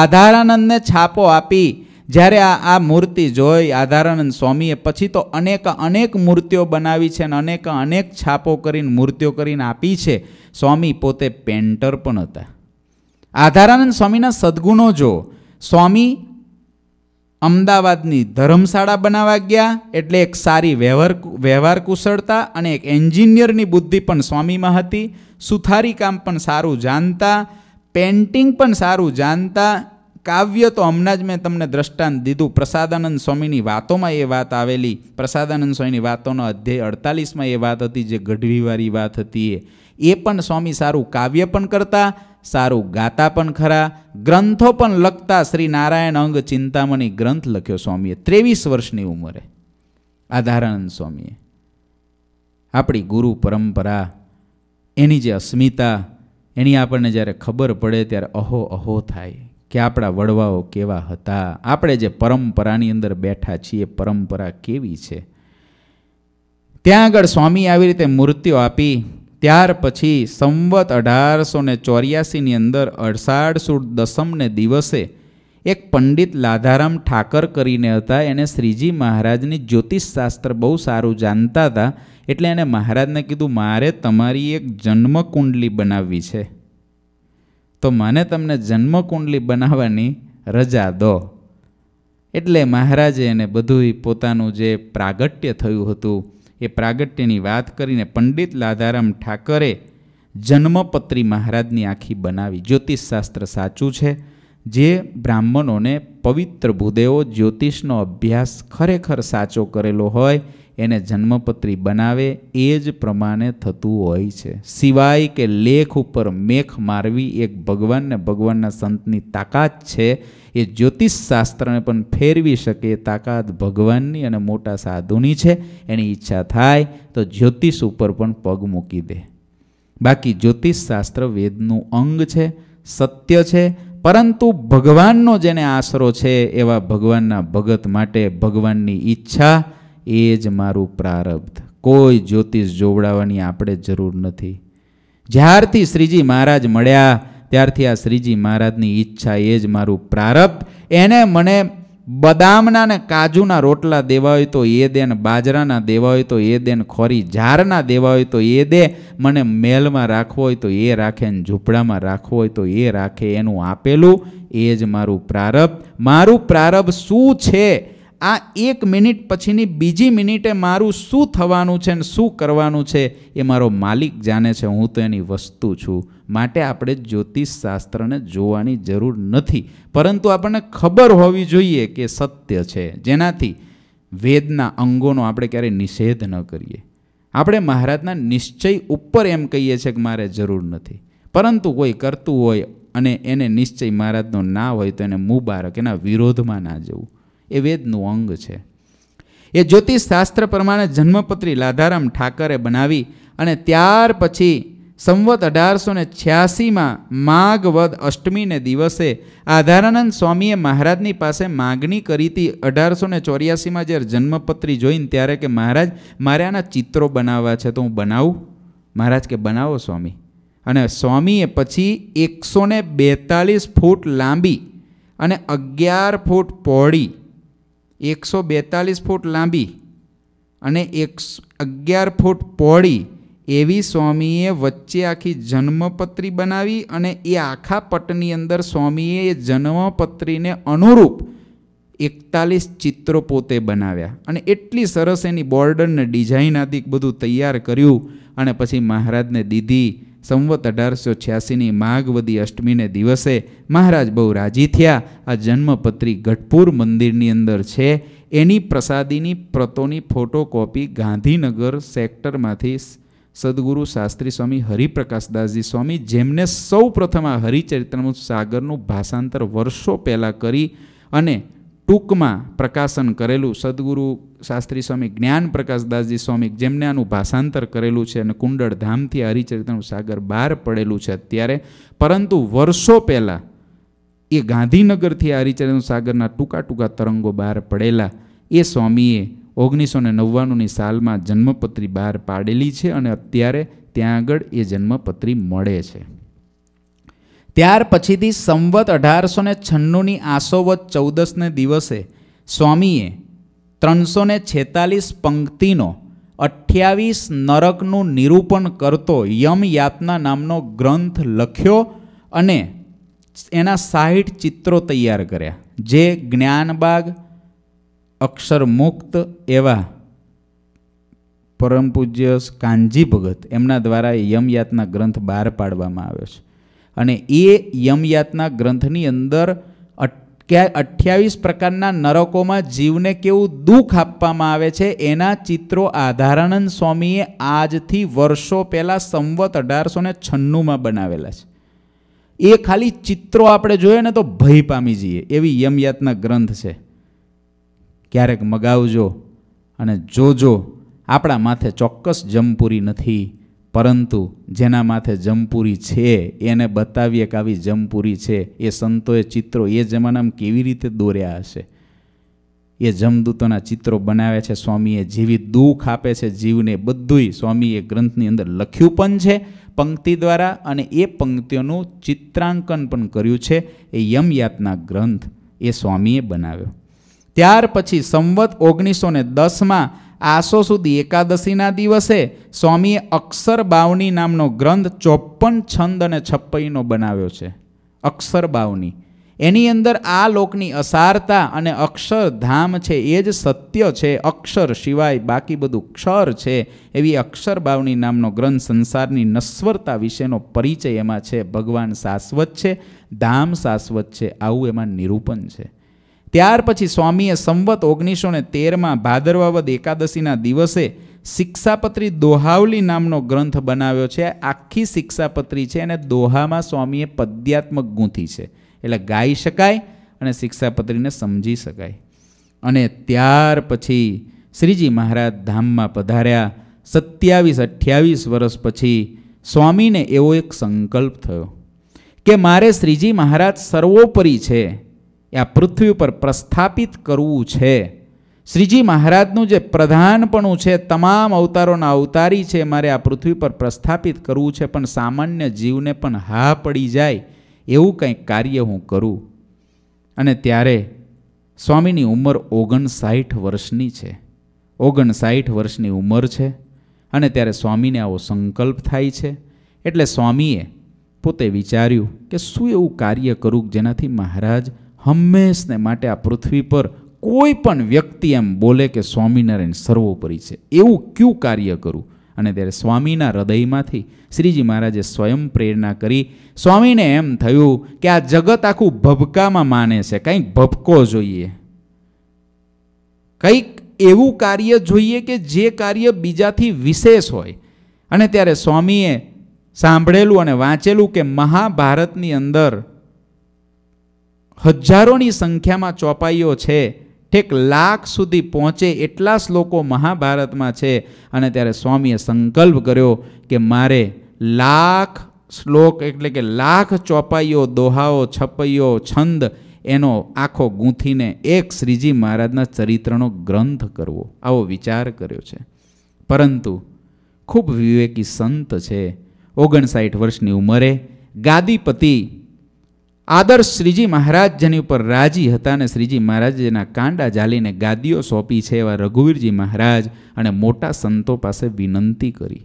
આધારાનંદને છાપો આપી જ્યારે આ આ મૂર્તિ જોઈ આધારાનંદ સ્વામીએ પછી તો અનેક અનેક મૂર્તિઓ બનાવી છે અને અનેક અનેક છાપો કરીને મૂર્તિઓ કરીને આપી છે સ્વામી પોતે પેન્ટર પણ હતા આધારાનંદ સ્વામીના સદગુણો જો સ્વામી અમદાવાદની ધર્મશાળા બનાવવા ગયા એટલે એક સારી વ્યવહાર વ્યવહાર કુશળતા અને એક એન્જિનિયરની બુદ્ધિ પણ સ્વામીમાં હતી સુથારી કામ પણ સારું જાણતા પેન્ટિંગ પણ સારું જાણતા કાવ્ય તો હમણાં જ મેં તમને દ્રષ્ટાંત દીધું પ્રસાદાનંદ સ્વામીની વાતોમાં એ વાત આવેલી પ્રસાદાનંદ સ્વામીની વાતોનો અધ્યાય અડતાલીસમાં એ વાત હતી જે ગઢવીવાળી વાત હતી એ એ પણ સ્વામી સારું કાવ્ય પણ કરતા સારું ગાતા પણ ખરા ગ્રંથો પણ લખતા શ્રી નારાયણ અંગ ચિંતામણી ગ્રંથ લખ્યો સ્વામીએ ત્રેવીસ વર્ષની ઉંમરે આધારાનંદ સ્વામીએ આપણી ગુરુ પરંપરા એની જે અસ્મિતા એની આપણને જ્યારે ખબર પડે ત્યારે અહો અહો થાય કે આપણા વડવાઓ કેવા હતા આપણે જે પરંપરાની અંદર બેઠા છીએ પરંપરા કેવી છે ત્યાં આગળ સ્વામી આવી રીતે મૂર્તિઓ આપી ત્યાર પછી સંવત અઢારસો ને ચોર્યાસીની અંદર અડસાડ સુદ દસમને દિવસે એક પંડિત લાધારામ ઠાકર કરીને હતા એણે શ્રીજી મહારાજની જ્યોતિષશાસ્ત્ર બહુ સારું જાણતા હતા એટલે એણે મહારાજને કીધું મારે તમારી એક જન્મકુંડલી બનાવવી છે તો મને તમને જન્મકુંડલી બનાવવાની રજા દો એટલે મહારાજે એને બધું પોતાનું જે પ્રાગટ્ય થયું હતું એ પ્રાગટ્યની વાત કરીને પંડિત લાધારામ ઠાકરે જન્મપત્રી મહારાજની આખી બનાવી જ્યોતિષશાસ્ત્ર સાચું છે જે બ્રાહ્મણોને પવિત્ર ભૂદેવો જ્યોતિષનો અભ્યાસ ખરેખર સાચો કરેલો હોય એને જન્મપત્રી બનાવે એ જ પ્રમાણે થતું હોય છે સિવાય કે લેખ ઉપર મેખ મારવી એક ભગવાન ને ભગવાનના સંતની તાકાત છે એ જ્યોતિષ શાસ્ત્રને પણ ફેરવી શકે એ તાકાત ભગવાનની અને મોટા સાધુની છે એની ઈચ્છા થાય તો જ્યોતિષ ઉપર પણ પગ મૂકી દે બાકી જ્યોતિષ શાસ્ત્ર વેદનું અંગ છે સત્ય છે પરંતુ ભગવાનનો જેને આશરો છે એવા ભગવાનના ભગત માટે ભગવાનની ઈચ્છા એ જ મારું પ્રારબ્ધ કોઈ જ્યોતિષ જોવડાવવાની આપણે જરૂર નથી જ્યારથી શ્રીજી મહારાજ મળ્યા ત્યારથી આ શ્રીજી મહારાજની ઈચ્છા એ જ મારું પ્રારબ્ધ એને મને બદામના ને કાજુના રોટલા દેવા હોય તો એ દેન બાજરાના દેવા હોય તો એ દેન ખોરી ઝારના દેવા હોય તો એ દે મને મેલમાં રાખવો હોય તો એ રાખે ને ઝૂંપડામાં રાખવો હોય તો એ રાખે એનું આપેલું એ જ મારું પ્રારબ્ધ મારું પ્રારબ્ધ શું છે આ એક મિનિટ પછીની બીજી મિનિટે મારું શું થવાનું છે ને શું કરવાનું છે એ મારો માલિક જાણે છે હું તો એની વસ્તુ છું માટે આપણે જ્યોતિષશાસ્ત્રને જોવાની જરૂર નથી પરંતુ આપણને ખબર હોવી જોઈએ કે સત્ય છે જેનાથી વેદના અંગોનો આપણે ક્યારેય નિષેધ ન કરીએ આપણે મહારાજના નિશ્ચય ઉપર એમ કહીએ છીએ કે મારે જરૂર નથી પરંતુ કોઈ કરતું હોય અને એને નિશ્ચય મહારાજનો ના હોય તો એને મુબારક એના વિરોધમાં ના જવું એ વેદનું અંગ છે એ જ્યોતિષશાસ્ત્ર પ્રમાણે જન્મપત્રી લાધારામ ઠાકરે બનાવી અને ત્યાર પછી સંવત અઢારસો ને છ્યાસીમાં માઘ અષ્ટમીને દિવસે આધારાનંદ સ્વામીએ મહારાજની પાસે માગણી કરી હતી અઢારસો ને ચોર્યાસીમાં જ્યારે જન્મપત્રી જોઈને ત્યારે કે મહારાજ મારે આના ચિત્રો બનાવવા છે તો હું બનાવું મહારાજ કે બનાવો સ્વામી અને સ્વામીએ પછી એકસો બેતાલીસ ફૂટ લાંબી અને અગિયાર ફૂટ પહોળી એકસો બેતાલીસ ફૂટ લાંબી અને એક અગિયાર ફૂટ પહોળી એવી સ્વામીએ વચ્ચે આખી જન્મપત્રી બનાવી અને એ આખા પટની અંદર સ્વામીએ એ જન્મપત્રીને અનુરૂપ એકતાલીસ ચિત્રો પોતે બનાવ્યા અને એટલી સરસ એની બોર્ડરને ડિઝાઇન આદિ બધું તૈયાર કર્યું અને પછી મહારાજને દીધી સંવત અઢારસો છ્યાસીની માઘવદી અષ્ટમીને દિવસે મહારાજ બહુ રાજી થયા આ જન્મપત્રી ગઢપુર મંદિરની અંદર છે એની પ્રસાદીની પ્રતોની ફોટોકોપી ગાંધીનગર સેક્ટરમાંથી સદગુરુ શાસ્ત્રી સ્વામી હરિપ્રકાશદાસજી સ્વામી જેમને સૌ પ્રથમ આ હરિચરિત્રનું સાગરનું ભાષાંતર વર્ષો પહેલાં કરી અને ટૂંકમાં પ્રકાશન કરેલું સદગુરુ શાસ્ત્રી સ્વામી જ્ઞાન પ્રકાશદાસજી સ્વામી જેમને આનું ભાષાંતર કરેલું છે અને કુંડળ ધામથી હરિચરિત્રનું સાગર બહાર પડેલું છે અત્યારે પરંતુ વર્ષો પહેલાં એ ગાંધીનગરથી હરિચરિત્રનું સાગરના ટૂંકા ટૂંકા તરંગો બહાર પડેલા એ સ્વામીએ ઓગણીસો ને નવ્વાણુંની સાલમાં જન્મપત્રી બહાર પાડેલી છે અને અત્યારે ત્યાં આગળ એ જન્મપત્રી મળે છે ત્યાર પછીથી સંવત અઢારસો ને છન્નુંની આસોવત ચૌદસને દિવસે સ્વામીએ ત્રણસો ને છેતાલીસ પંક્તિનો અઠ્યાવીસ નરકનું નિરૂપણ કરતો યમયાતના નામનો ગ્રંથ લખ્યો અને એના સાહીઠ ચિત્રો તૈયાર કર્યા જે જ્ઞાનબાગ અક્ષરમુક્ત એવા પરમ પૂજ્ય કાનજી ભગત એમના દ્વારા યમયાતના ગ્રંથ બહાર પાડવામાં આવ્યો છે અને એ યમયાતના ગ્રંથની અંદર કે અઠ્યાવીસ પ્રકારના નરકોમાં જીવને કેવું દુઃખ આપવામાં આવે છે એના ચિત્રો આધારાનંદ સ્વામીએ આજથી વર્ષો પહેલાં સંવત અઢારસો ને છન્નુંમાં બનાવેલા છે એ ખાલી ચિત્રો આપણે જોઈએ ને તો ભય પામી જઈએ એવી યમયાતના ગ્રંથ છે ક્યારેક મગાવજો અને જોજો આપણા માથે ચોક્કસ જમપુરી નથી પરંતુ જેના માથે જમપુરી છે એને બતાવીએ કે આવી જમપુરી છે એ સંતોએ ચિત્રો એ જમાનામાં કેવી રીતે દોર્યા હશે એ જમદૂતોના ચિત્રો બનાવે છે સ્વામીએ જેવી દુઃખ આપે છે જીવને બધુંય સ્વામીએ ગ્રંથની અંદર લખ્યું પણ છે પંક્તિ દ્વારા અને એ પંક્તિઓનું ચિત્રાંકન પણ કર્યું છે એ યમયાતના ગ્રંથ એ સ્વામીએ બનાવ્યો ત્યાર પછી સંવત ઓગણીસો ને દસમાં આસો સુધી એકાદશીના દિવસે સ્વામીએ અક્ષર બાવની નામનો ગ્રંથ ચોપન છંદ અને છપ્પઈનો બનાવ્યો છે અક્ષર બાવની એની અંદર આ લોકની અસારતા અને અક્ષરધામ છે એ જ સત્ય છે અક્ષર સિવાય બાકી બધું ક્ષર છે એવી અક્ષરભાવની નામનો ગ્રંથ સંસારની નશ્વરતા વિશેનો પરિચય એમાં છે ભગવાન શાશ્વત છે ધામ શાશ્વત છે આવું એમાં નિરૂપણ છે ત્યાર પછી સ્વામીએ સંવત ઓગણીસો ને તેરમાં ભાદરવાવદ એકાદશીના દિવસે શિક્ષાપત્રી દોહાવલી નામનો ગ્રંથ બનાવ્યો છે આખી શિક્ષાપત્રી છે અને દોહામાં સ્વામીએ પદ્યાત્મક ગૂંથી છે એટલે ગાઈ શકાય અને શિક્ષાપત્રીને સમજી શકાય અને ત્યાર પછી શ્રીજી મહારાજ ધામમાં પધાર્યા સત્યાવીસ અઠ્યાવીસ વર્ષ પછી સ્વામીને એવો એક સંકલ્પ થયો કે મારે શ્રીજી મહારાજ સર્વોપરી છે આ પૃથ્વી ઉપર પ્રસ્થાપિત કરવું છે શ્રીજી મહારાજનું જે પ્રધાનપણું છે તમામ અવતારોના અવતારી છે મારે આ પૃથ્વી પર પ્રસ્થાપિત કરવું છે પણ સામાન્ય જીવને પણ હા પડી જાય એવું કંઈક કાર્ય હું કરું અને ત્યારે સ્વામીની ઉંમર ઓગણસાઠ વર્ષની છે ઓગણસાઠ વર્ષની ઉંમર છે અને ત્યારે સ્વામીને આવો સંકલ્પ થાય છે એટલે સ્વામીએ પોતે વિચાર્યું કે શું એવું કાર્ય કરું જેનાથી મહારાજ હંમેશને માટે આ પૃથ્વી પર કોઈ પણ વ્યક્તિ એમ બોલે કે સ્વામિનારાયણ સર્વોપરી છે એવું ક્યું કાર્ય કરું અને ત્યારે સ્વામીના હૃદયમાંથી શ્રીજી મહારાજે સ્વયં પ્રેરણા કરી સ્વામીને એમ થયું કે આ જગત આખું ભભકામાં માને છે કંઈક ભભકો જોઈએ કંઈક એવું કાર્ય જોઈએ કે જે કાર્ય બીજાથી વિશેષ હોય અને ત્યારે સ્વામીએ સાંભળેલું અને વાંચેલું કે મહાભારતની અંદર હજારોની સંખ્યામાં ચોપાઈઓ છે ઠેક લાખ સુધી પહોંચે એટલા શ્લોકો મહાભારતમાં છે અને ત્યારે સ્વામીએ સંકલ્પ કર્યો કે મારે લાખ શ્લોક એટલે કે લાખ ચોપાઈઓ દોહાઓ છપૈયો છંદ એનો આખો ગૂંથીને એક શ્રીજી મહારાજના ચરિત્રનો ગ્રંથ કરવો આવો વિચાર કર્યો છે પરંતુ ખૂબ વિવેકી સંત છે ઓગણસાઠ વર્ષની ઉંમરે ગાદીપતિ આદર્શ શ્રીજી મહારાજ જેની ઉપર રાજી હતા અને શ્રીજી મહારાજના કાંડા જાલીને ગાદીઓ સોંપી છે એવા રઘુવીરજી મહારાજ અને મોટા સંતો પાસે વિનંતી કરી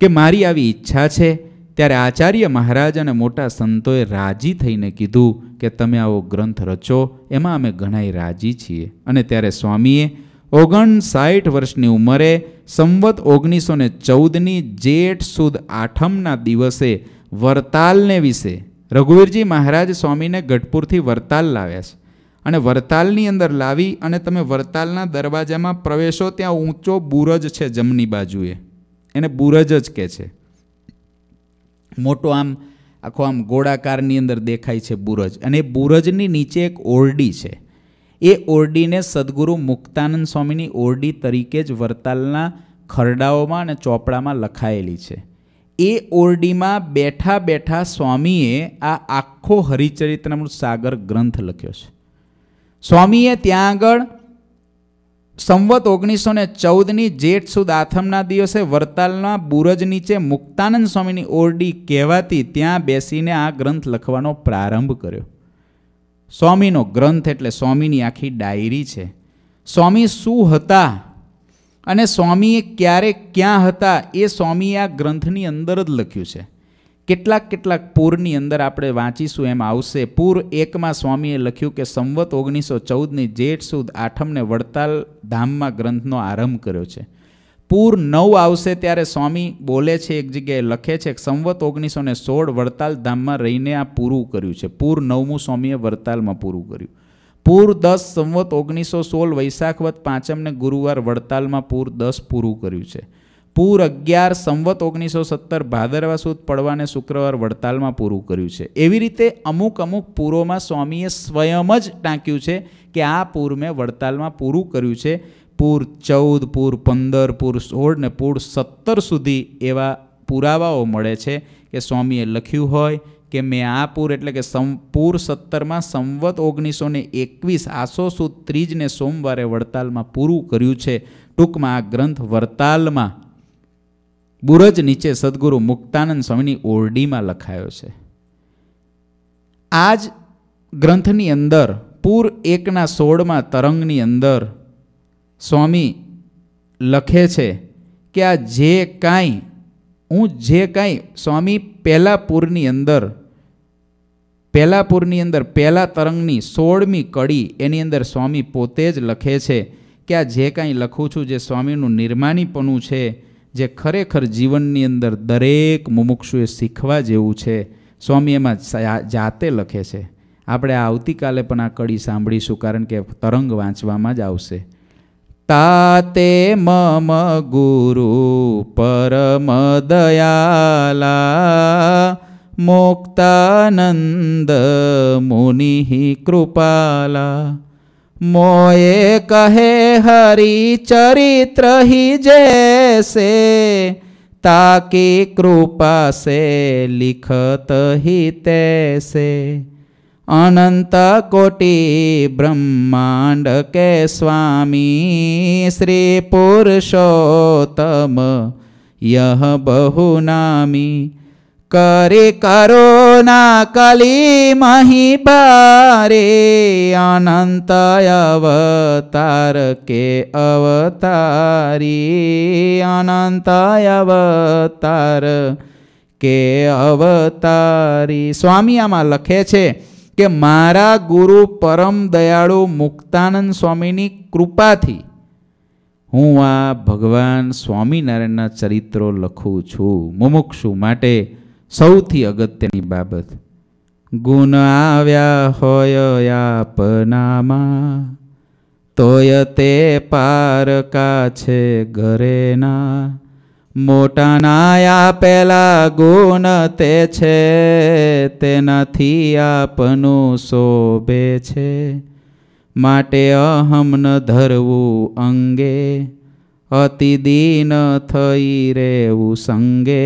કે મારી આવી ઈચ્છા છે ત્યારે આચાર્ય મહારાજ અને મોટા સંતોએ રાજી થઈને કીધું કે તમે આવો ગ્રંથ રચો એમાં અમે ઘણાય રાજી છીએ અને ત્યારે સ્વામીએ ઓગણસાઠ વર્ષની ઉંમરે સંવત ઓગણીસો ને ચૌદની જેઠ સુદ આઠમના દિવસે વરતાલને વિશે રઘુવીરજી મહારાજ સ્વામીને ગઢપુરથી વરતાલ લાવ્યા છે અને વરતાલની અંદર લાવી અને તમે વરતાલના દરવાજામાં પ્રવેશો ત્યાં ઊંચો બુરજ છે જમણી બાજુએ એને બુરજ જ કહે છે મોટો આમ આખો આમ ગોળાકારની અંદર દેખાય છે બુરજ અને બુરજની નીચે એક ઓરડી છે એ ઓરડીને સદગુરુ મુક્તાનંદ સ્વામીની ઓરડી તરીકે જ વરતાલના ખરડાઓમાં અને ચોપડામાં લખાયેલી છે એ ઓરડીમાં બેઠા બેઠા સ્વામીએ આ આખો હરિચરિત્રમૃત સાગર ગ્રંથ લખ્યો છે સ્વામીએ ત્યાં આગળ સંવત ઓગણીસો ને ચૌદની જેઠ સુદ આથમના દિવસે વરતાલના બુરજ નીચે મુક્તાનંદ સ્વામીની ઓરડી કહેવાતી ત્યાં બેસીને આ ગ્રંથ લખવાનો પ્રારંભ કર્યો સ્વામીનો ગ્રંથ એટલે સ્વામીની આખી ડાયરી છે સ્વામી શું હતા અને સ્વામીએ ક્યારે ક્યાં હતા એ સ્વામીએ આ ગ્રંથની અંદર જ લખ્યું છે કેટલાક કેટલાક પૂરની અંદર આપણે વાંચીશું એમ આવશે પૂર એકમાં સ્વામીએ લખ્યું કે સંવત ઓગણીસો ચૌદની જેઠ સુદ આઠમને વડતાલ ધામમાં ગ્રંથનો આરંભ કર્યો છે પૂર નવ આવશે ત્યારે સ્વામી બોલે છે એક જગ્યાએ લખે છે સંવત ઓગણીસો ને સોળ વડતાલ ધામમાં રહીને આ પૂરું કર્યું છે પૂર નવમું સ્વામીએ વડતાલમાં પૂરું કર્યું પૂર દસ સંવત ઓગણીસો સોળ વૈશાખવત પાંચમને ગુરુવાર વડતાલમાં પૂર દસ પૂરું કર્યું છે પૂર અગિયાર સંવત ઓગણીસો સત્તર ભાદરવા સુદ પડવાને શુક્રવાર વડતાલમાં પૂરું કર્યું છે એવી રીતે અમુક અમુક પૂરોમાં સ્વામીએ સ્વયં જ ટાંક્યું છે કે આ પૂર મેં વડતાલમાં પૂરું કર્યું છે પૂર ચૌદ પૂર પંદર પૂર સોળ ને પૂર સત્તર સુધી એવા પુરાવાઓ મળે છે કે સ્વામીએ લખ્યું હોય કે મેઆપુર એટલે કે પૂર સત્તરમાં સંવત ઓગણીસો ને એકવીસ આસો સુદ ત્રીજને સોમવારે વડતાલમાં પૂરું કર્યું છે ટૂંકમાં આ ગ્રંથ વડતાલમાં બુરજ નીચે સદગુરુ મુક્તાનંદ સ્વામીની ઓરડીમાં લખાયો છે આ જ ગ્રંથની અંદર પૂર એકના સોળમાં તરંગની અંદર સ્વામી લખે છે કે આ જે કાંઈ હું જે કાંઈ સ્વામી પહેલાં પૂરની અંદર પહેલાપુરની અંદર પહેલા તરંગની સોળમી કડી એની અંદર સ્વામી પોતે જ લખે છે કે આ જે કાંઈ લખું છું જે સ્વામીનું નિર્માણીપણું છે જે ખરેખર જીવનની અંદર દરેક મુમુક્ષુએ શીખવા જેવું છે સ્વામી એમાં જાતે લખે છે આપણે આવતીકાલે પણ આ કડી સાંભળીશું કારણ કે તરંગ વાંચવામાં જ આવશે તાતે મમ ગુરુ પરમ દયાલા મુક્તાનંદ મુનિ કૃપાલા મોએ કહે હરી ચરિત્ર હિ જૈસે તાકી કૃપા સે લિખત હિ તૈસે અનંત કોટી બ્રહ્માંડ કે સ્વામી શ્રી પુરુષોત્તમ યહ બહુનામી કરે કરો ના કલી મહી બારે અનંત અવતાર કે અવતારી અનંત અવતાર કે અવતારી સ્વામી આમાં લખે છે કે મારા ગુરુ પરમ દયાળુ મુક્તાનંદ સ્વામીની કૃપાથી હું આ ભગવાન સ્વામિનારાયણના ચરિત્રો લખું છું મુમુક્ષુ માટે સૌથી અગત્યની બાબત ગુણ આવ્યા હોય આપનામાં તોય તે પારકા છે ઘરેના મોટાના આપેલા ગુણ તે છે તેનાથી આપનું શોભે છે માટે અહમ ન ધરવું અંગે અતિ દીન થઈ રહેવું સંગે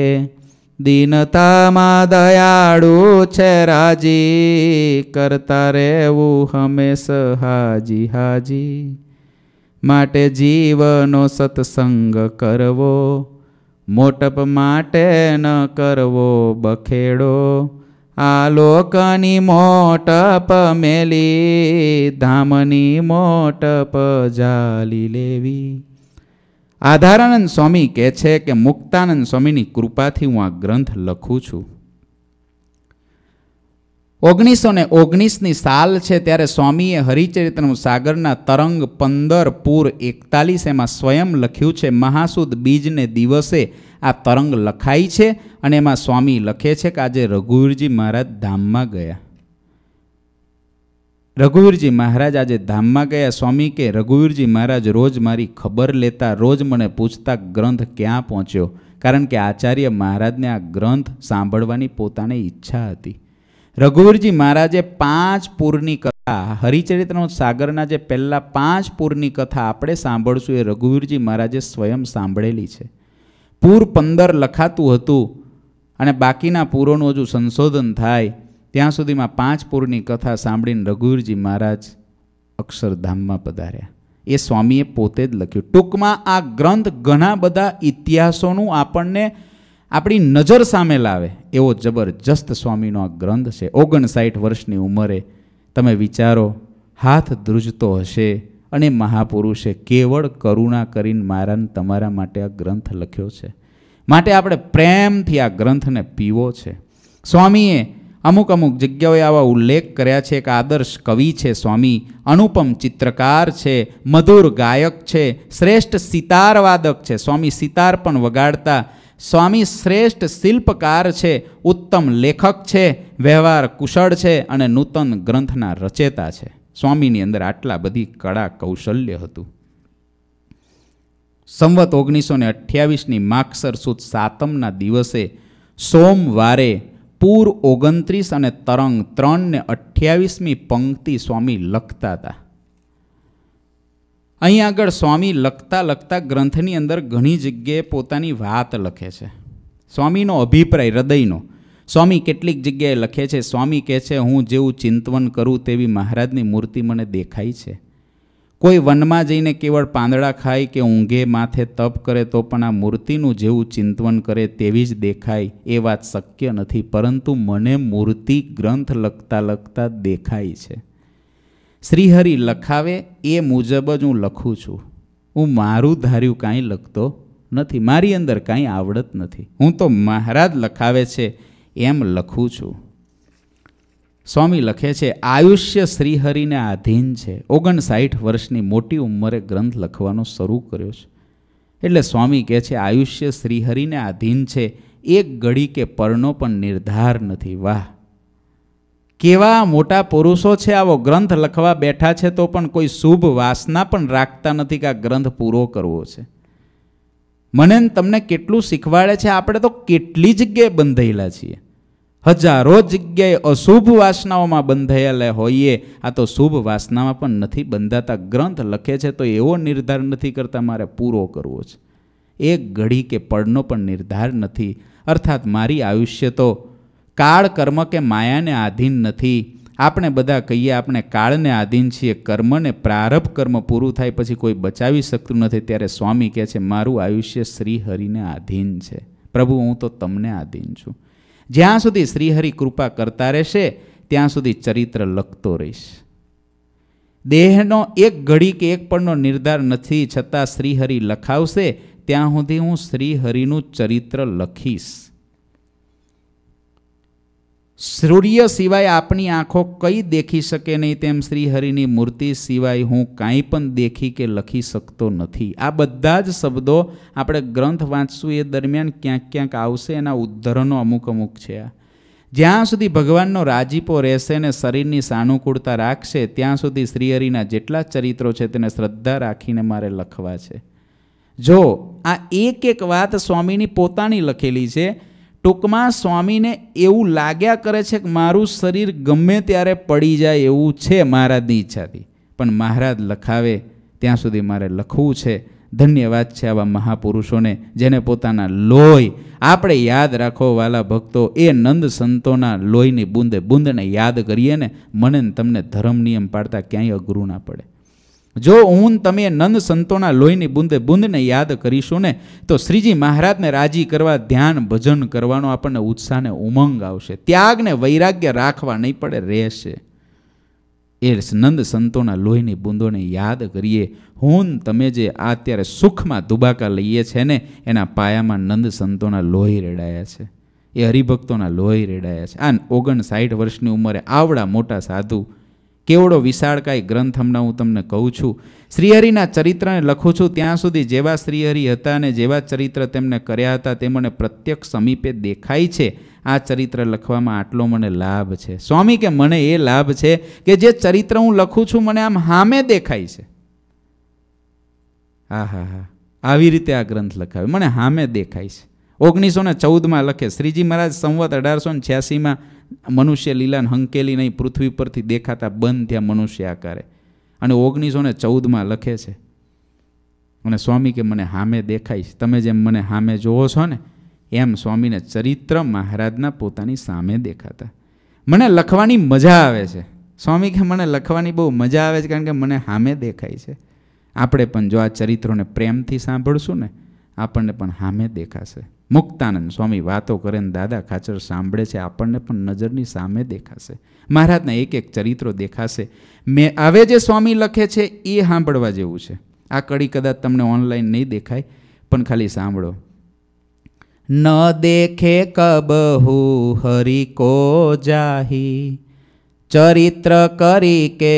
દીનતામાં દયાળુ છે રાજી કરતા રહેવું હંમેશ હાજી હાજી માટે જીવનો સત્સંગ કરવો મોટપ માટે ન કરવો બખેડો આ લોકની મોટપ મેલી ધામની મોટપ જાલી લેવી આધારાનંદ સ્વામી કહે છે કે મુક્તાનંદ સ્વામીની કૃપાથી હું આ ગ્રંથ લખું છું ઓગણીસો ને ઓગણીસની સાલ છે ત્યારે સ્વામીએ હરિચરિત્રનું સાગરના તરંગ પંદર પૂર એકતાલીસ એમાં સ્વયં લખ્યું છે મહાસુદ બીજને દિવસે આ તરંગ લખાય છે અને એમાં સ્વામી લખે છે કે આજે રઘુવીરજી મહારાજ ધામમાં ગયા રઘુવીરજી મહારાજ આજે ધામમાં ગયા સ્વામી કે રઘુવીરજી મહારાજ રોજ મારી ખબર લેતા રોજ મને પૂછતા ગ્રંથ ક્યાં પહોંચ્યો કારણ કે આચાર્ય મહારાજને આ ગ્રંથ સાંભળવાની પોતાની ઈચ્છા હતી રઘુવીરજી મહારાજે પાંચ પૂરની કથા હરિચરિત્રનો સાગરના જે પહેલાં પાંચ પૂરની કથા આપણે સાંભળશું એ રઘુવીરજી મહારાજે સ્વયં સાંભળેલી છે પૂર પંદર લખાતું હતું અને બાકીના પૂરોનું હજુ સંશોધન થાય ત્યાં સુધીમાં પાંચ પૂરની કથા સાંભળીને રઘુવીરજી મહારાજ અક્ષરધામમાં પધાર્યા એ સ્વામીએ પોતે જ લખ્યું ટૂંકમાં આ ગ્રંથ ઘણા બધા ઇતિહાસોનું આપણને આપણી નજર સામે લાવે એવો જબરજસ્ત સ્વામીનો આ ગ્રંથ છે ઓગણસાઠ વર્ષની ઉંમરે તમે વિચારો હાથ ધ્રુજતો હશે અને મહાપુરુષે કેવળ કરુણા કરીને મારાને તમારા માટે આ ગ્રંથ લખ્યો છે માટે આપણે પ્રેમથી આ ગ્રંથને પીવો છે સ્વામીએ અમુક અમુક જગ્યાઓએ આવા ઉલ્લેખ કર્યા છે કે આદર્શ કવિ છે સ્વામી અનુપમ ચિત્રકાર છે મધુર ગાયક છે શ્રેષ્ઠ સિતારવાદક છે સ્વામી સિતાર પણ વગાડતા સ્વામી શ્રેષ્ઠ શિલ્પકાર છે ઉત્તમ લેખક છે વ્યવહાર કુશળ છે અને નૂતન ગ્રંથના રચેતા છે સ્વામીની અંદર આટલા બધી કળા કૌશલ્ય હતું સંવત ઓગણીસો ને અઠ્યાવીસની માક્ષર સુદ સાતમના દિવસે સોમવારે પૂર ઓગણત્રીસ અને તરંગ ત્રણ ને અઠ્યાવીસમી પંક્તિ સ્વામી લખતા હતા અહીં આગળ સ્વામી લખતા લખતા ગ્રંથની અંદર ઘણી જગ્યાએ પોતાની વાત લખે છે સ્વામીનો અભિપ્રાય હૃદયનો સ્વામી કેટલીક જગ્યાએ લખે છે સ્વામી કહે છે હું જેવું ચિંતવન કરું તેવી મહારાજની મૂર્તિ મને દેખાય છે કોઈ વનમાં જઈને કેવળ પાંદડા ખાય કે ઊંઘે માથે તપ કરે તો પણ આ મૂર્તિનું જેવું ચિંતવન કરે તેવી જ દેખાય એ વાત શક્ય નથી પરંતુ મને મૂર્તિ ગ્રંથ લખતા લખતા દેખાય છે શ્રીહરિ લખાવે એ મુજબ જ હું લખું છું હું મારું ધાર્યું કાંઈ લખતો નથી મારી અંદર કાંઈ આવડત નથી હું તો મહારાજ લખાવે છે એમ લખું છું સ્વામી લખે છે આયુષ્ય શ્રીહરિને આધીન છે ઓગણસાઠ વર્ષની મોટી ઉંમરે ગ્રંથ લખવાનો શરૂ કર્યો છે એટલે સ્વામી કહે છે આયુષ્ય શ્રીહરિને આધીન છે એક ઘડી કે પરનો પણ નિર્ધાર નથી વાહ કેવા મોટા પુરુષો છે આવો ગ્રંથ લખવા બેઠા છે તો પણ કોઈ શુભ વાસના પણ રાખતા નથી કે આ ગ્રંથ પૂરો કરવો છે મને તમને કેટલું શીખવાડે છે આપણે તો કેટલી જગ્યાએ બંધાયેલા છીએ હજારો જગ્યાએ અશુભ વાસનાઓમાં બંધાયેલા હોઈએ આ તો શુભ વાસનામાં પણ નથી બંધાતા ગ્રંથ લખે છે તો એવો નિર્ધાર નથી કરતા મારે પૂરો કરવો છે એક ઘડી કે પળનો પણ નિર્ધાર નથી અર્થાત મારી આયુષ્ય તો કાળ કર્મ કે માયાને આધીન નથી આપણે બધા કહીએ આપણે કાળને આધીન છીએ કર્મને પ્રારભ કર્મ પૂરું થાય પછી કોઈ બચાવી શકતું નથી ત્યારે સ્વામી કહે છે મારું આયુષ્ય શ્રીહરિને આધીન છે પ્રભુ હું તો તમને આધીન છું જ્યાં સુધી શ્રીહરિ કૃપા કરતા રહેશે ત્યાં સુધી ચરિત્ર લખતો રહીશ દેહનો એક ઘડી કે એક પણનો નિર્ધાર નથી છતાં શ્રીહરિ લખાવશે ત્યાં સુધી હું શ્રીહરિનું ચરિત્ર લખીશ સૂર્ય સિવાય આપણી આંખો કઈ દેખી શકે નહીં તેમ શ્રીહરિની મૂર્તિ સિવાય હું કાંઈ પણ દેખી કે લખી શકતો નથી આ બધા જ શબ્દો આપણે ગ્રંથ વાંચશું એ દરમિયાન ક્યાંક ક્યાંક આવશે એના ઉદ્ધરણો અમુક અમુક છે આ જ્યાં સુધી ભગવાનનો રાજીપો રહેશે ને શરીરની સાનુકૂળતા રાખશે ત્યાં સુધી શ્રીહરિના જેટલા ચરિત્રો છે તેને શ્રદ્ધા રાખીને મારે લખવા છે જો આ એક એક વાત સ્વામીની પોતાની લખેલી છે ટૂંકમાં સ્વામીને એવું લાગ્યા કરે છે કે મારું શરીર ગમે ત્યારે પડી જાય એવું છે મહારાજની ઈચ્છાથી પણ મહારાજ લખાવે ત્યાં સુધી મારે લખવું છે ધન્યવાદ છે આવા મહાપુરુષોને જેને પોતાના લોહી આપણે યાદ રાખો વાલા ભક્તો એ નંદ સંતોના લોહીની બુંદે બુંદને યાદ કરીએ ને મને તમને ધર્મ નિયમ પાડતા ક્યાંય અઘરું ના પડે જો ઊન તમે નંદ સંતોના લોહીની બુંદે બુંદને યાદ કરીશું ને તો શ્રીજી મહારાજને રાજી કરવા ધ્યાન ભજન કરવાનો આપણને ઉત્સાહને ઉમંગ આવશે ત્યાગને વૈરાગ્ય રાખવા નહીં પડે રહેશે એ નંદ સંતોના લોહીની બુંદોને યાદ કરીએ હું તમે જે આ અત્યારે સુખમાં દુબાકા લઈએ છે ને એના પાયામાં નંદ સંતોના લોહી રેડાયા છે એ હરિભક્તોના લોહી રેડાયા છે આ ઓગણ સાઠ વર્ષની ઉંમરે આવડા મોટા સાધુ કેવડો વિશાળકાય ગ્રંથ હમણાં હું તમને કહું છું શ્રીહરિના ચરિત્રને લખું છું ત્યાં સુધી જેવા શ્રીહરિ હતા અને જેવા ચરિત્ર તેમને કર્યા હતા તે મને પ્રત્યક્ષ સમીપે દેખાય છે આ ચરિત્ર લખવામાં આટલો મને લાભ છે સ્વામી કે મને એ લાભ છે કે જે ચરિત્ર હું લખું છું મને આમ હામે દેખાય છે હા હા હા આવી રીતે આ ગ્રંથ લખાવ્યો મને હામે દેખાય છે ઓગણીસો ને ચૌદમાં લખે શ્રીજી મહારાજ સંવત અઢારસો ને છ્યાસીમાં મનુષ્ય લીલાન હંકેલી નહીં પૃથ્વી પરથી દેખાતા બંધ થયા મનુષ્ય આકારે અને ઓગણીસો ને ચૌદમાં લખે છે અને સ્વામી કે મને હામે છે તમે જેમ મને હામે જોવો છો ને એમ સ્વામીને ચરિત્ર મહારાજના પોતાની સામે દેખાતા મને લખવાની મજા આવે છે સ્વામી કે મને લખવાની બહુ મજા આવે છે કારણ કે મને હામે દેખાય છે આપણે પણ જો આ ચરિત્રોને પ્રેમથી સાંભળશું ને આપણને પણ હામે દેખાશે મુક્તાનંદ સ્વામી વાતો કરે ને દાદા ખાચર સાંભળે છે આપણને પણ નજરની સામે દેખાશે મહારાજના એક એક ચરિત્રો દેખાશે મેં આવે જે સ્વામી લખે છે એ સાંભળવા જેવું છે આ કડી કદાચ તમને ઓનલાઈન નહીં દેખાય પણ ખાલી સાંભળો ન દેખે કબહુ હરિ કો જાહી ચરિત્ર કરી કે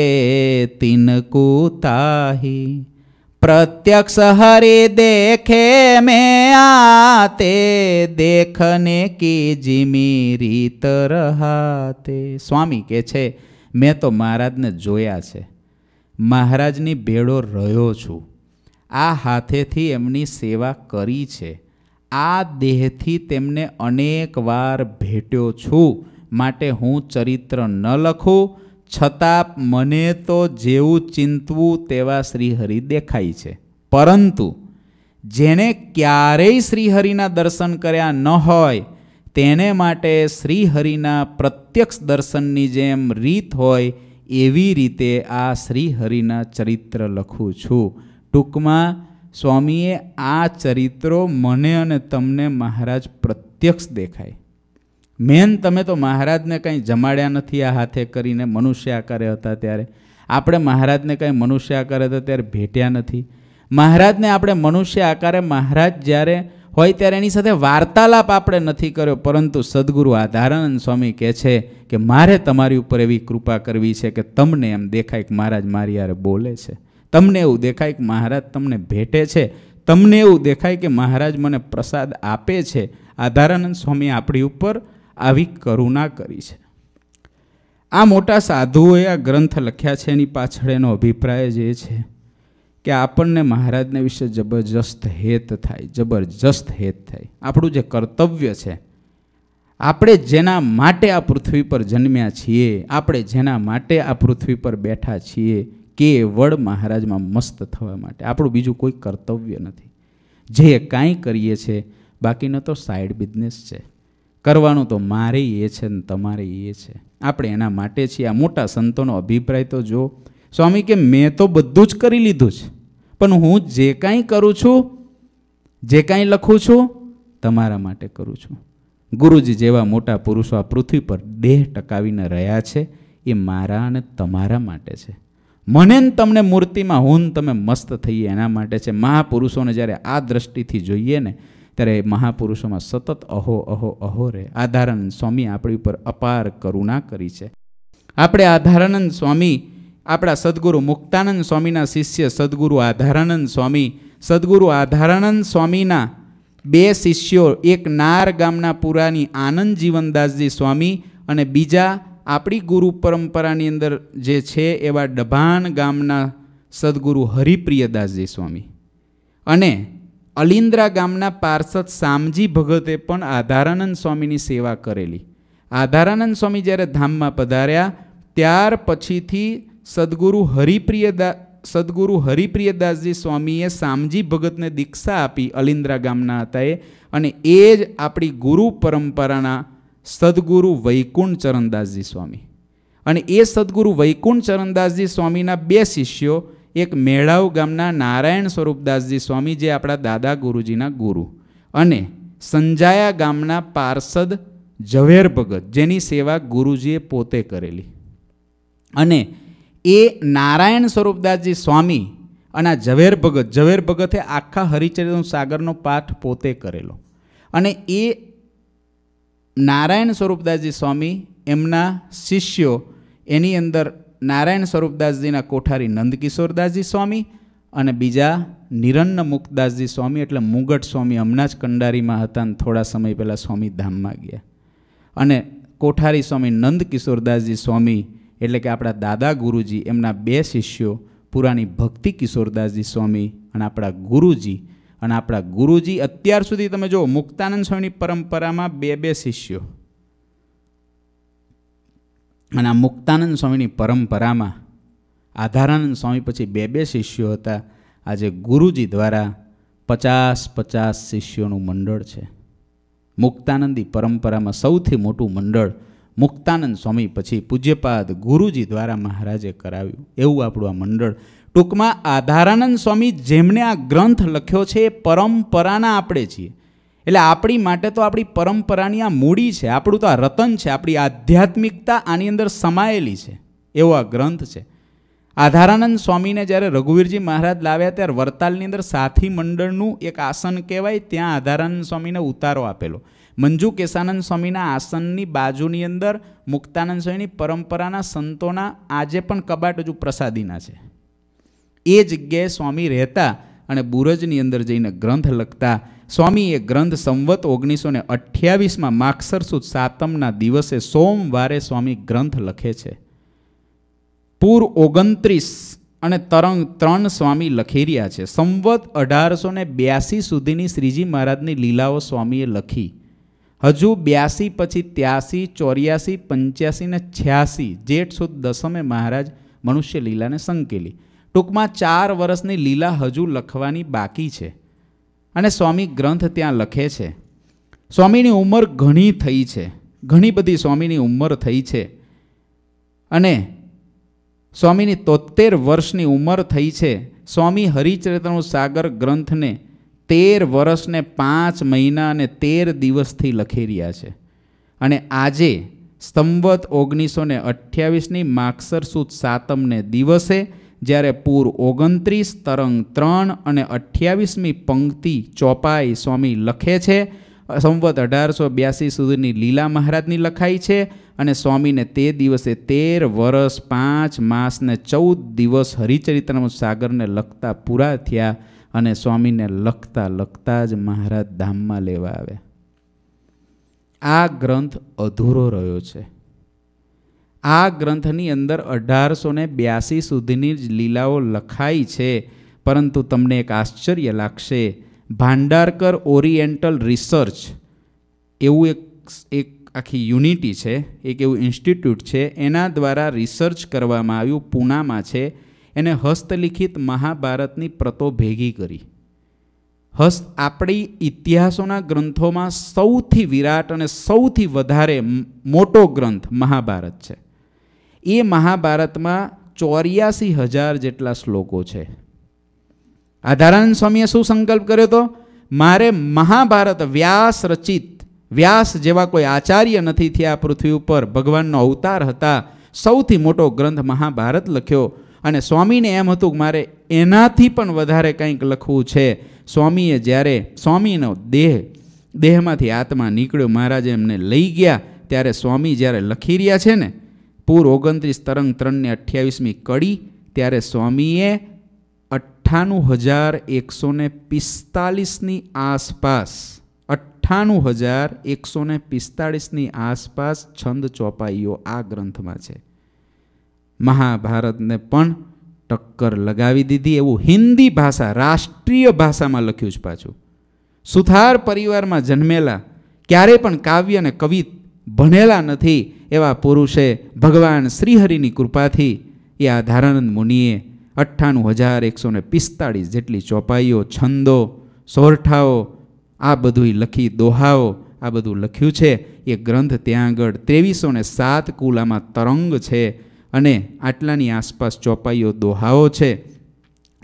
તિનકુ તાહી प्रत्यक्ष हरि देखे में आते દેખને की जिमी રીત રહાતે સ્વામી કે છે મેં તો મહારાજને જોયા છે મહારાજની ભેળો રહ્યો છું આ હાથેથી એમની સેવા કરી છે આ દેહથી તેમને અનેક વાર ભેટ્યો છું માટે હું ચરિત્ર ન લખું છતાં મને તો જેવું ચિંતવું તેવા શ્રીહરિ દેખાય છે પરંતુ જેને ક્યારેય શ્રીહરિના દર્શન કર્યા ન હોય તેને માટે શ્રીહરિના પ્રત્યક્ષ દર્શનની જેમ રીત હોય એવી રીતે આ શ્રીહરિના ચરિત્ર લખું છું ટૂંકમાં સ્વામીએ આ ચરિત્રો મને અને તમને મહારાજ પ્રત્યક્ષ દેખાય મેન તમે તો મહારાજને કંઈ જમાડ્યા નથી આ હાથે કરીને મનુષ્ય આકારે હતા ત્યારે આપણે મહારાજને કંઈ મનુષ્ય આકારે હતા ત્યારે ભેટ્યા નથી મહારાજને આપણે મનુષ્ય આકારે મહારાજ જ્યારે હોય ત્યારે એની સાથે વાર્તાલાપ આપણે નથી કર્યો પરંતુ સદગુરુ આધારાનંદ સ્વામી કહે છે કે મારે તમારી ઉપર એવી કૃપા કરવી છે કે તમને એમ દેખાય કે મહારાજ મારી યારે બોલે છે તમને એવું દેખાય કે મહારાજ તમને ભેટે છે તમને એવું દેખાય કે મહારાજ મને પ્રસાદ આપે છે આધારાનંદ સ્વામી આપણી ઉપર આવી કરુણા કરી છે આ મોટા સાધુઓએ આ ગ્રંથ લખ્યા છે એની પાછળ એનો અભિપ્રાય જે છે કે આપણને મહારાજને વિશે જબરજસ્ત હેત થાય જબરજસ્ત હેત થાય આપણું જે કર્તવ્ય છે આપણે જેના માટે આ પૃથ્વી પર જન્મ્યા છીએ આપણે જેના માટે આ પૃથ્વી પર બેઠા છીએ કેવળ મહારાજમાં મસ્ત થવા માટે આપણું બીજું કોઈ કર્તવ્ય નથી જે કાંઈ કરીએ છીએ બાકીનો તો સાઈડ બિઝનેસ છે કરવાનું તો મારે એ છે ને તમારે એ છે આપણે એના માટે છીએ આ મોટા સંતોનો અભિપ્રાય તો જો સ્વામી કે મેં તો બધું જ કરી લીધું છે પણ હું જે કાંઈ કરું છું જે કાંઈ લખું છું તમારા માટે કરું છું ગુરુજી જેવા મોટા પુરુષો આ પૃથ્વી પર દેહ ટકાવીને રહ્યા છે એ મારા અને તમારા માટે છે મને ને તમને મૂર્તિમાં હું તમે મસ્ત થઈએ એના માટે છે મહાપુરુષોને જ્યારે આ દ્રષ્ટિથી જોઈએ ને ત્યારે મહાપુરુષોમાં સતત અહો અહો અહો રે આધારાનંદ સ્વામી આપણી ઉપર અપાર કરુણા કરી છે આપણે આધારાનંદ સ્વામી આપણા સદગુરુ મુક્તાનંદ સ્વામીના શિષ્ય સદગુરુ આધારાનંદ સ્વામી સદગુરુ આધારાનંદ સ્વામીના બે શિષ્યો એક નાર ગામના પુરાની આનંદ જીવનદાસજી સ્વામી અને બીજા આપણી ગુરુ પરંપરાની અંદર જે છે એવા ડભાણ ગામના સદગુરુ હરિપ્રિયદાસજી સ્વામી અને અલિન્દ્રા ગામના પાર્ષદ શામજી ભગતે પણ આધારાનંદ સ્વામીની સેવા કરેલી આધારાનંદ સ્વામી જ્યારે ધામમાં પધાર્યા ત્યાર પછીથી સદગુરુ હરિપ્રિયદા સદગુરુ હરિપ્રિયદાસજી સ્વામીએ શામજી ભગતને દીક્ષા આપી અલિન્દ્રા ગામના હતા એ અને એ જ આપણી ગુરુ પરંપરાના સદગુરુ વૈકુંઠ ચરણદાસજી સ્વામી અને એ સદગુરુ વૈકુંઠ ચરણદાસજી સ્વામીના બે શિષ્યો એક મેળાવ ગામના નારાયણ સ્વરૂપદાસજી સ્વામી જે આપણા દાદા ગુરુજીના ગુરુ અને સંજાયા ગામના પાર્ષદ ઝવેર ભગત જેની સેવા ગુરુજીએ પોતે કરેલી અને એ નારાયણ સ્વરૂપદાસજી સ્વામી અને આ ઝવેર ભગત ઝવેર ભગતે આખા હરિચરિત્ર સાગરનો પાઠ પોતે કરેલો અને એ નારાયણ સ્વરૂપદાસજી સ્વામી એમના શિષ્યો એની અંદર નારાયણ સ્વરૂપદાસજીના કોઠારી નંદકિશોરદાસજી સ્વામી અને બીજા નિરન્ન મુખદાસજી સ્વામી એટલે મુગટ સ્વામી હમણાં જ કંડારીમાં હતા અને થોડા સમય પહેલાં સ્વામી ધામમાં ગયા અને કોઠારી સ્વામી નંદકિશોરદાસજી સ્વામી એટલે કે આપણા દાદા ગુરુજી એમના બે શિષ્યો પુરાણી ભક્તિ કિશોરદાસજી સ્વામી અને આપણા ગુરુજી અને આપણા ગુરુજી અત્યાર સુધી તમે જુઓ મુક્તાનંદ સ્વામીની પરંપરામાં બે બે શિષ્યો અને આ મુક્તાનંદ સ્વામીની પરંપરામાં આધારાનંદ સ્વામી પછી બે બે શિષ્યો હતા આજે ગુરુજી દ્વારા પચાસ પચાસ શિષ્યોનું મંડળ છે મુક્તાનંદી પરંપરામાં સૌથી મોટું મંડળ મુક્તાનંદ સ્વામી પછી પૂજ્યપાદ ગુરુજી દ્વારા મહારાજે કરાવ્યું એવું આપણું આ મંડળ ટૂંકમાં આધારાનંદ સ્વામી જેમણે આ ગ્રંથ લખ્યો છે એ પરંપરાના આપણે છીએ એટલે આપણી માટે તો આપણી પરંપરાની આ મૂડી છે આપણું તો આ રતન છે આપણી આધ્યાત્મિકતા આની અંદર સમાયેલી છે એવો આ ગ્રંથ છે આધારાનંદ સ્વામીને જ્યારે રઘુવીરજી મહારાજ લાવ્યા ત્યારે વરતાલની અંદર સાથી મંડળનું એક આસન કહેવાય ત્યાં આધારાનંદ સ્વામીને ઉતારો આપેલો મંજુ કેશાનંદ સ્વામીના આસનની બાજુની અંદર મુક્તાનંદ સ્વામીની પરંપરાના સંતોના આજે પણ કબાટ હજુ પ્રસાદીના છે એ જગ્યાએ સ્વામી રહેતા અને બુરજની અંદર જઈને ગ્રંથ લખતા સ્વામી એ ગ્રંથ સંવત ઓગણીસો ને અઠ્યાવીસમાં માક્ષર સુદ સાતમના દિવસે સોમવારે સ્વામી ગ્રંથ લખે છે પૂર ઓગણત્રીસ અને તરંગ ત્રણ સ્વામી લખી રહ્યા છે સંવત અઢારસો ને બ્યાસી સુધીની શ્રીજી મહારાજની લીલાઓ સ્વામીએ લખી હજુ બ્યાસી પછી ત્યાસી ચોર્યાસી પંચ્યાસી ને છ્યાસી જેઠ સુદ દસમે મહારાજ મનુષ્ય લીલાને સંકેલી ટૂંકમાં ચાર વર્ષની લીલા હજુ લખવાની બાકી છે અને સ્વામી ગ્રંથ ત્યાં લખે છે સ્વામીની ઉંમર ઘણી થઈ છે ઘણી બધી સ્વામીની ઉંમર થઈ છે અને સ્વામીની તોતેર વર્ષની ઉંમર થઈ છે સ્વામી હરિચરિત્રનું સાગર ગ્રંથને તેર વર્ષને પાંચ મહિના અને તેર દિવસથી લખી રહ્યા છે અને આજે સંવત ઓગણીસો ને અઠ્યાવીસની માક્ષર સુદ સાતમને દિવસે જ્યારે પૂર ઓગણત્રીસ તરંગ ત્રણ અને અઠ્યાવીસમી પંક્તિ ચોપાઈ સ્વામી લખે છે સંવત અઢારસો બ્યાસી સુધીની લીલા મહારાજની લખાઈ છે અને સ્વામીને તે દિવસે તેર વર્ષ પાંચ માસ ને ચૌદ દિવસ હરિચરિત્રમ સાગરને લખતા પૂરા થયા અને સ્વામીને લખતા લખતા જ મહારાજ ધામમાં લેવા આવ્યા આ ગ્રંથ અધૂરો રહ્યો છે આ ગ્રંથની અંદર અઢારસો ને બ્યાસી સુધીની જ લીલાઓ લખાઈ છે પરંતુ તમને એક આશ્ચર્ય લાગશે ભાંડારકર ઓરિએન્ટલ રિસર્ચ એવું એક એક આખી યુનિટી છે એક એવું ઇન્સ્ટિટ્યૂટ છે એના દ્વારા રિસર્ચ કરવામાં આવ્યું પૂનામાં છે એને હસ્તલિખિત મહાભારતની પ્રતો ભેગી કરી હસ્ત આપણી ઇતિહાસોના ગ્રંથોમાં સૌથી વિરાટ અને સૌથી વધારે મોટો ગ્રંથ મહાભારત છે એ મહાભારતમાં ચોર્યાસી હજાર જેટલા શ્લોકો છે આધારાનંદ સ્વામીએ શું સંકલ્પ કર્યો હતો મારે મહાભારત વ્યાસ રચિત વ્યાસ જેવા કોઈ આચાર્ય નથી થયા પૃથ્વી ઉપર ભગવાનનો અવતાર હતા સૌથી મોટો ગ્રંથ મહાભારત લખ્યો અને સ્વામીને એમ હતું કે મારે એનાથી પણ વધારે કંઈક લખવું છે સ્વામીએ જ્યારે સ્વામીનો દેહ દેહમાંથી આત્મા નીકળ્યો મહારાજે એમને લઈ ગયા ત્યારે સ્વામી જ્યારે લખી રહ્યા છે ને પૂર ઓગણત્રીસ તરંગ ત્રણને અઠ્યાવીસમી કડી ત્યારે સ્વામીએ અઠ્ઠાણું હજાર એકસો ને પિસ્તાલીસની આસપાસ અઠ્ઠાણું હજાર એકસો ને પિસ્તાળીસની આસપાસ છંદ ચોપાઈઓ આ ગ્રંથમાં છે મહાભારતને પણ ટક્કર લગાવી દીધી એવું હિન્દી ભાષા રાષ્ટ્રીય ભાષામાં લખ્યું છે પાછું સુથાર પરિવારમાં જન્મેલા ક્યારેય પણ કાવ્ય અને કવિ ભણેલા નથી એવા પુરુષે ભગવાન શ્રીહરિની કૃપાથી એ આ ધારાનંદ મુનિએ અઠ્ઠાણું હજાર એકસો ને પિસ્તાળીસ જેટલી ચોપાઈઓ છંદો સોરઠાઓ આ બધું લખી દોહાઓ આ બધું લખ્યું છે એ ગ્રંથ ત્યાં આગળ ત્રેવીસો ને સાત કુલામાં તરંગ છે અને આટલાની આસપાસ ચોપાઈઓ દોહાઓ છે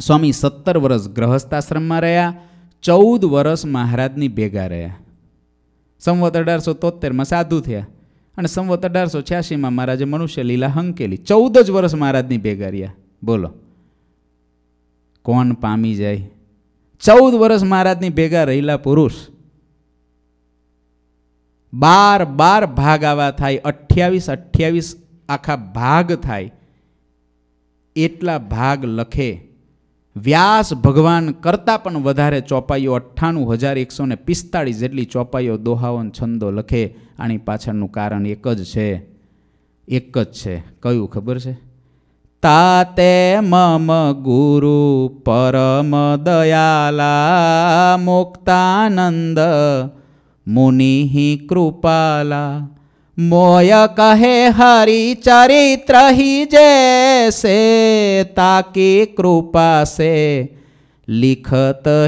સ્વામી સત્તર વર્ષ ગ્રહસ્થાશ્રમમાં રહ્યા ચૌદ વર્ષ મહારાજની ભેગા રહ્યા સંવત અઢારસો તોતેરમાં સાધુ થયા અને સંવત અઢારસો છ્યાસીમાં મહારાજે મનુષ્ય લીલા હંકેલી ચૌદ જ વર્ષ મહારાજની ભેગા રહ્યા બોલો કોણ પામી જાય ચૌદ વર્ષ મહારાજની ભેગા રહેલા પુરુષ બાર બાર ભાગ આવા થાય અઠ્યાવીસ અઠ્યાવીસ આખા ભાગ થાય એટલા ભાગ લખે વ્યાસ ભગવાન કરતાં પણ વધારે ચોપાઈઓ અઠ્ઠાણું હજાર એકસો ને પિસ્તાળીસ જેટલી ચોપાઈઓ દોહાવન છંદો લખે આની પાછળનું કારણ એક જ છે એક જ છે કયું ખબર છે તાતે મમ ગુરુ પરમ દયાલા મુક્તાનંદ મુનિ કૃપાલા મોય કહે હરી ચરિત્ર હિ જૈસે તાકી કૃપા સે લિખત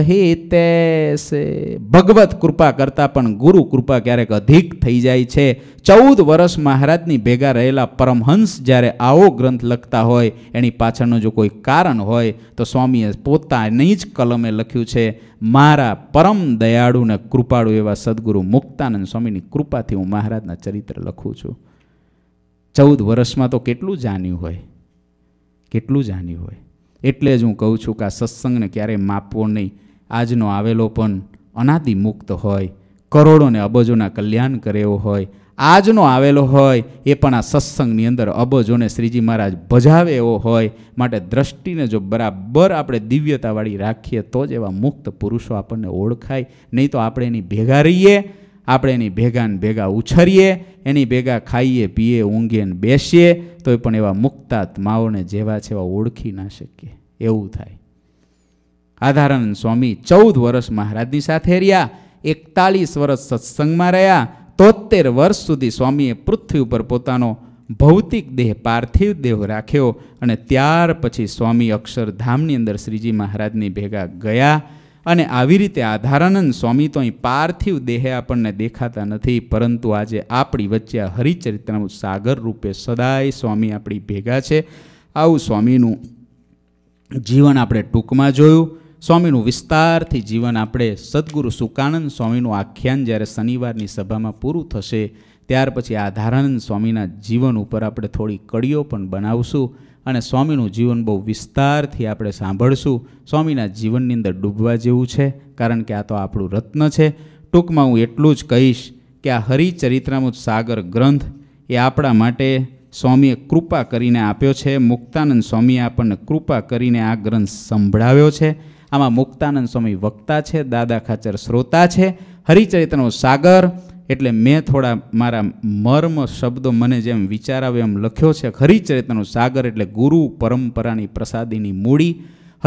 હિતે સે ભગવત કૃપા કરતાં પણ ગુરુ કૃપા ક્યારેક અધિક થઈ જાય છે ચૌદ વર્ષ મહારાજની ભેગા રહેલા પરમહંસ જ્યારે આવો ગ્રંથ લખતા હોય એની પાછળનું જો કોઈ કારણ હોય તો સ્વામીએ પોતાની જ કલમે લખ્યું છે મારા પરમ દયાળુ ને કૃપાળુ એવા સદગુરુ મુક્તાનંદ સ્વામીની કૃપાથી હું મહારાજના ચરિત્ર લખું છું ચૌદ વર્ષમાં તો કેટલું જાણ્યું હોય કેટલું જાણ્યું હોય એટલે જ હું કહું છું કે આ સત્સંગને ક્યારેય માપવો નહીં આજનો આવેલો પણ અનાદિ મુક્ત હોય કરોડોને અબજોના કલ્યાણ કરેવો હોય આજનો આવેલો હોય એ પણ આ સત્સંગની અંદર અબજોને શ્રીજી મહારાજ ભજાવે એવો હોય માટે દ્રષ્ટિને જો બરાબર આપણે દિવ્યતાવાળી રાખીએ તો જ એવા મુક્ત પુરુષો આપણને ઓળખાય નહીં તો આપણે એની ભેગા રહીએ આપણે એની ભેગા ને ભેગા ઉછરીએ એની ભેગા ખાઈએ પીએ ઊંઘીએ ને બેસીએ તોય પણ એવા મુક્તાત્માઓને જેવા છેવા ઓળખી ના શકીએ એવું થાય આધારણ સ્વામી ચૌદ વર્ષ મહારાજની સાથે રહ્યા એકતાલીસ વર્ષ સત્સંગમાં રહ્યા તોતેર વર્ષ સુધી સ્વામીએ પૃથ્વી ઉપર પોતાનો ભૌતિક દેહ પાર્થિવ દેહ રાખ્યો અને ત્યાર પછી સ્વામી અક્ષરધામની અંદર શ્રીજી મહારાજની ભેગા ગયા અને આવી રીતે આધારાનંદ સ્વામી તો અહીં પાર્થિવ દેહે આપણને દેખાતા નથી પરંતુ આજે આપણી વચ્ચે આ હરિચરિત્રનું સાગર રૂપે સદાય સ્વામી આપણી ભેગા છે આવું સ્વામીનું જીવન આપણે ટૂંકમાં જોયું સ્વામીનું વિસ્તારથી જીવન આપણે સદગુરુ સુકાનંદ સ્વામીનું આખ્યાન જ્યારે શનિવારની સભામાં પૂરું થશે ત્યાર પછી આધારાનંદ સ્વામીના જીવન ઉપર આપણે થોડી કડીઓ પણ બનાવશું અને સ્વામીનું જીવન બહુ વિસ્તારથી આપણે સાંભળશું સ્વામીના જીવનની અંદર ડૂબવા જેવું છે કારણ કે આ તો આપણું રત્ન છે ટૂંકમાં હું એટલું જ કહીશ કે આ હરિચરિત્રામૃત સાગર ગ્રંથ એ આપણા માટે સ્વામીએ કૃપા કરીને આપ્યો છે મુક્તાનંદ સ્વામીએ આપણને કૃપા કરીને આ ગ્રંથ સંભળાવ્યો છે આમાં મુક્તાનંદ સ્વામી વક્તા છે દાદા ખાચર શ્રોતા છે હરિચરિત્રનો સાગર એટલે મેં થોડા મારા મર્મ શબ્દો મને જેમ વિચાર આવે એમ લખ્યો છે હરિચરિત્રનું સાગર એટલે ગુરુ પરંપરાની પ્રસાદીની મૂડી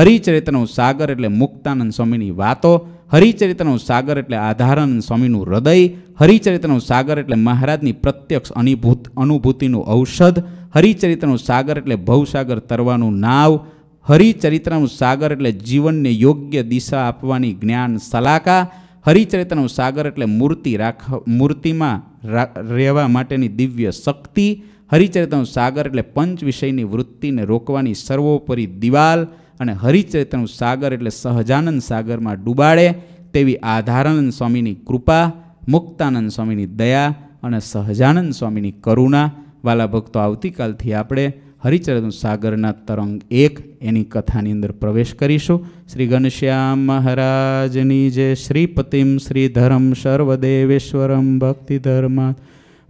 હરિચરિત્રનું સાગર એટલે મુક્તાનંદ સ્વામીની વાતો હરિચરિત્રનું સાગર એટલે આધારાનંદ સ્વામીનું હૃદય હરિચરિત્રનું સાગર એટલે મહારાજની પ્રત્યક્ષ અનિભૂત અનુભૂતિનું ઔષધ હરિચરિત્રનું સાગર એટલે ભવસાગર તરવાનું નાવ હરિચરિત્રનું સાગર એટલે જીવનને યોગ્ય દિશા આપવાની જ્ઞાન સલાકા હરિચરિત્રનું સાગર એટલે મૂર્તિ રાખ મૂર્તિમાં રહેવા માટેની દિવ્ય શક્તિ હરિચરિત્રનું સાગર એટલે પંચ વિષયની વૃત્તિને રોકવાની સર્વોપરી દિવાલ અને હરિચરિત્રનું સાગર એટલે સહજાનંદ સાગરમાં ડૂબાડે તેવી આધારાનંદ સ્વામીની કૃપા મુક્તાનંદ સ્વામીની દયા અને સહજાનંદ સ્વામીની કરુણા વાલા ભક્તો આવતીકાલથી આપણે હરિચરણ સાગરના તરંગ એક એની કથાની અંદર પ્રવેશ કરીશું શ્રી ઘનશ્યામ મહારાજની જે શ્રીપતિમ શ્રીધરમ સર્વદેવેશ્વરમ ભક્તિધર્મા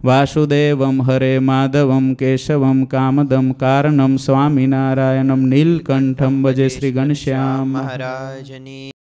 વાસુદેવમ હરે માધવમ કેશવમ કામદમ કારણમ સ્વામિનારાયણમ નીલકંઠમ ભજે શ્રી ઘનશ્યામ મહારાજની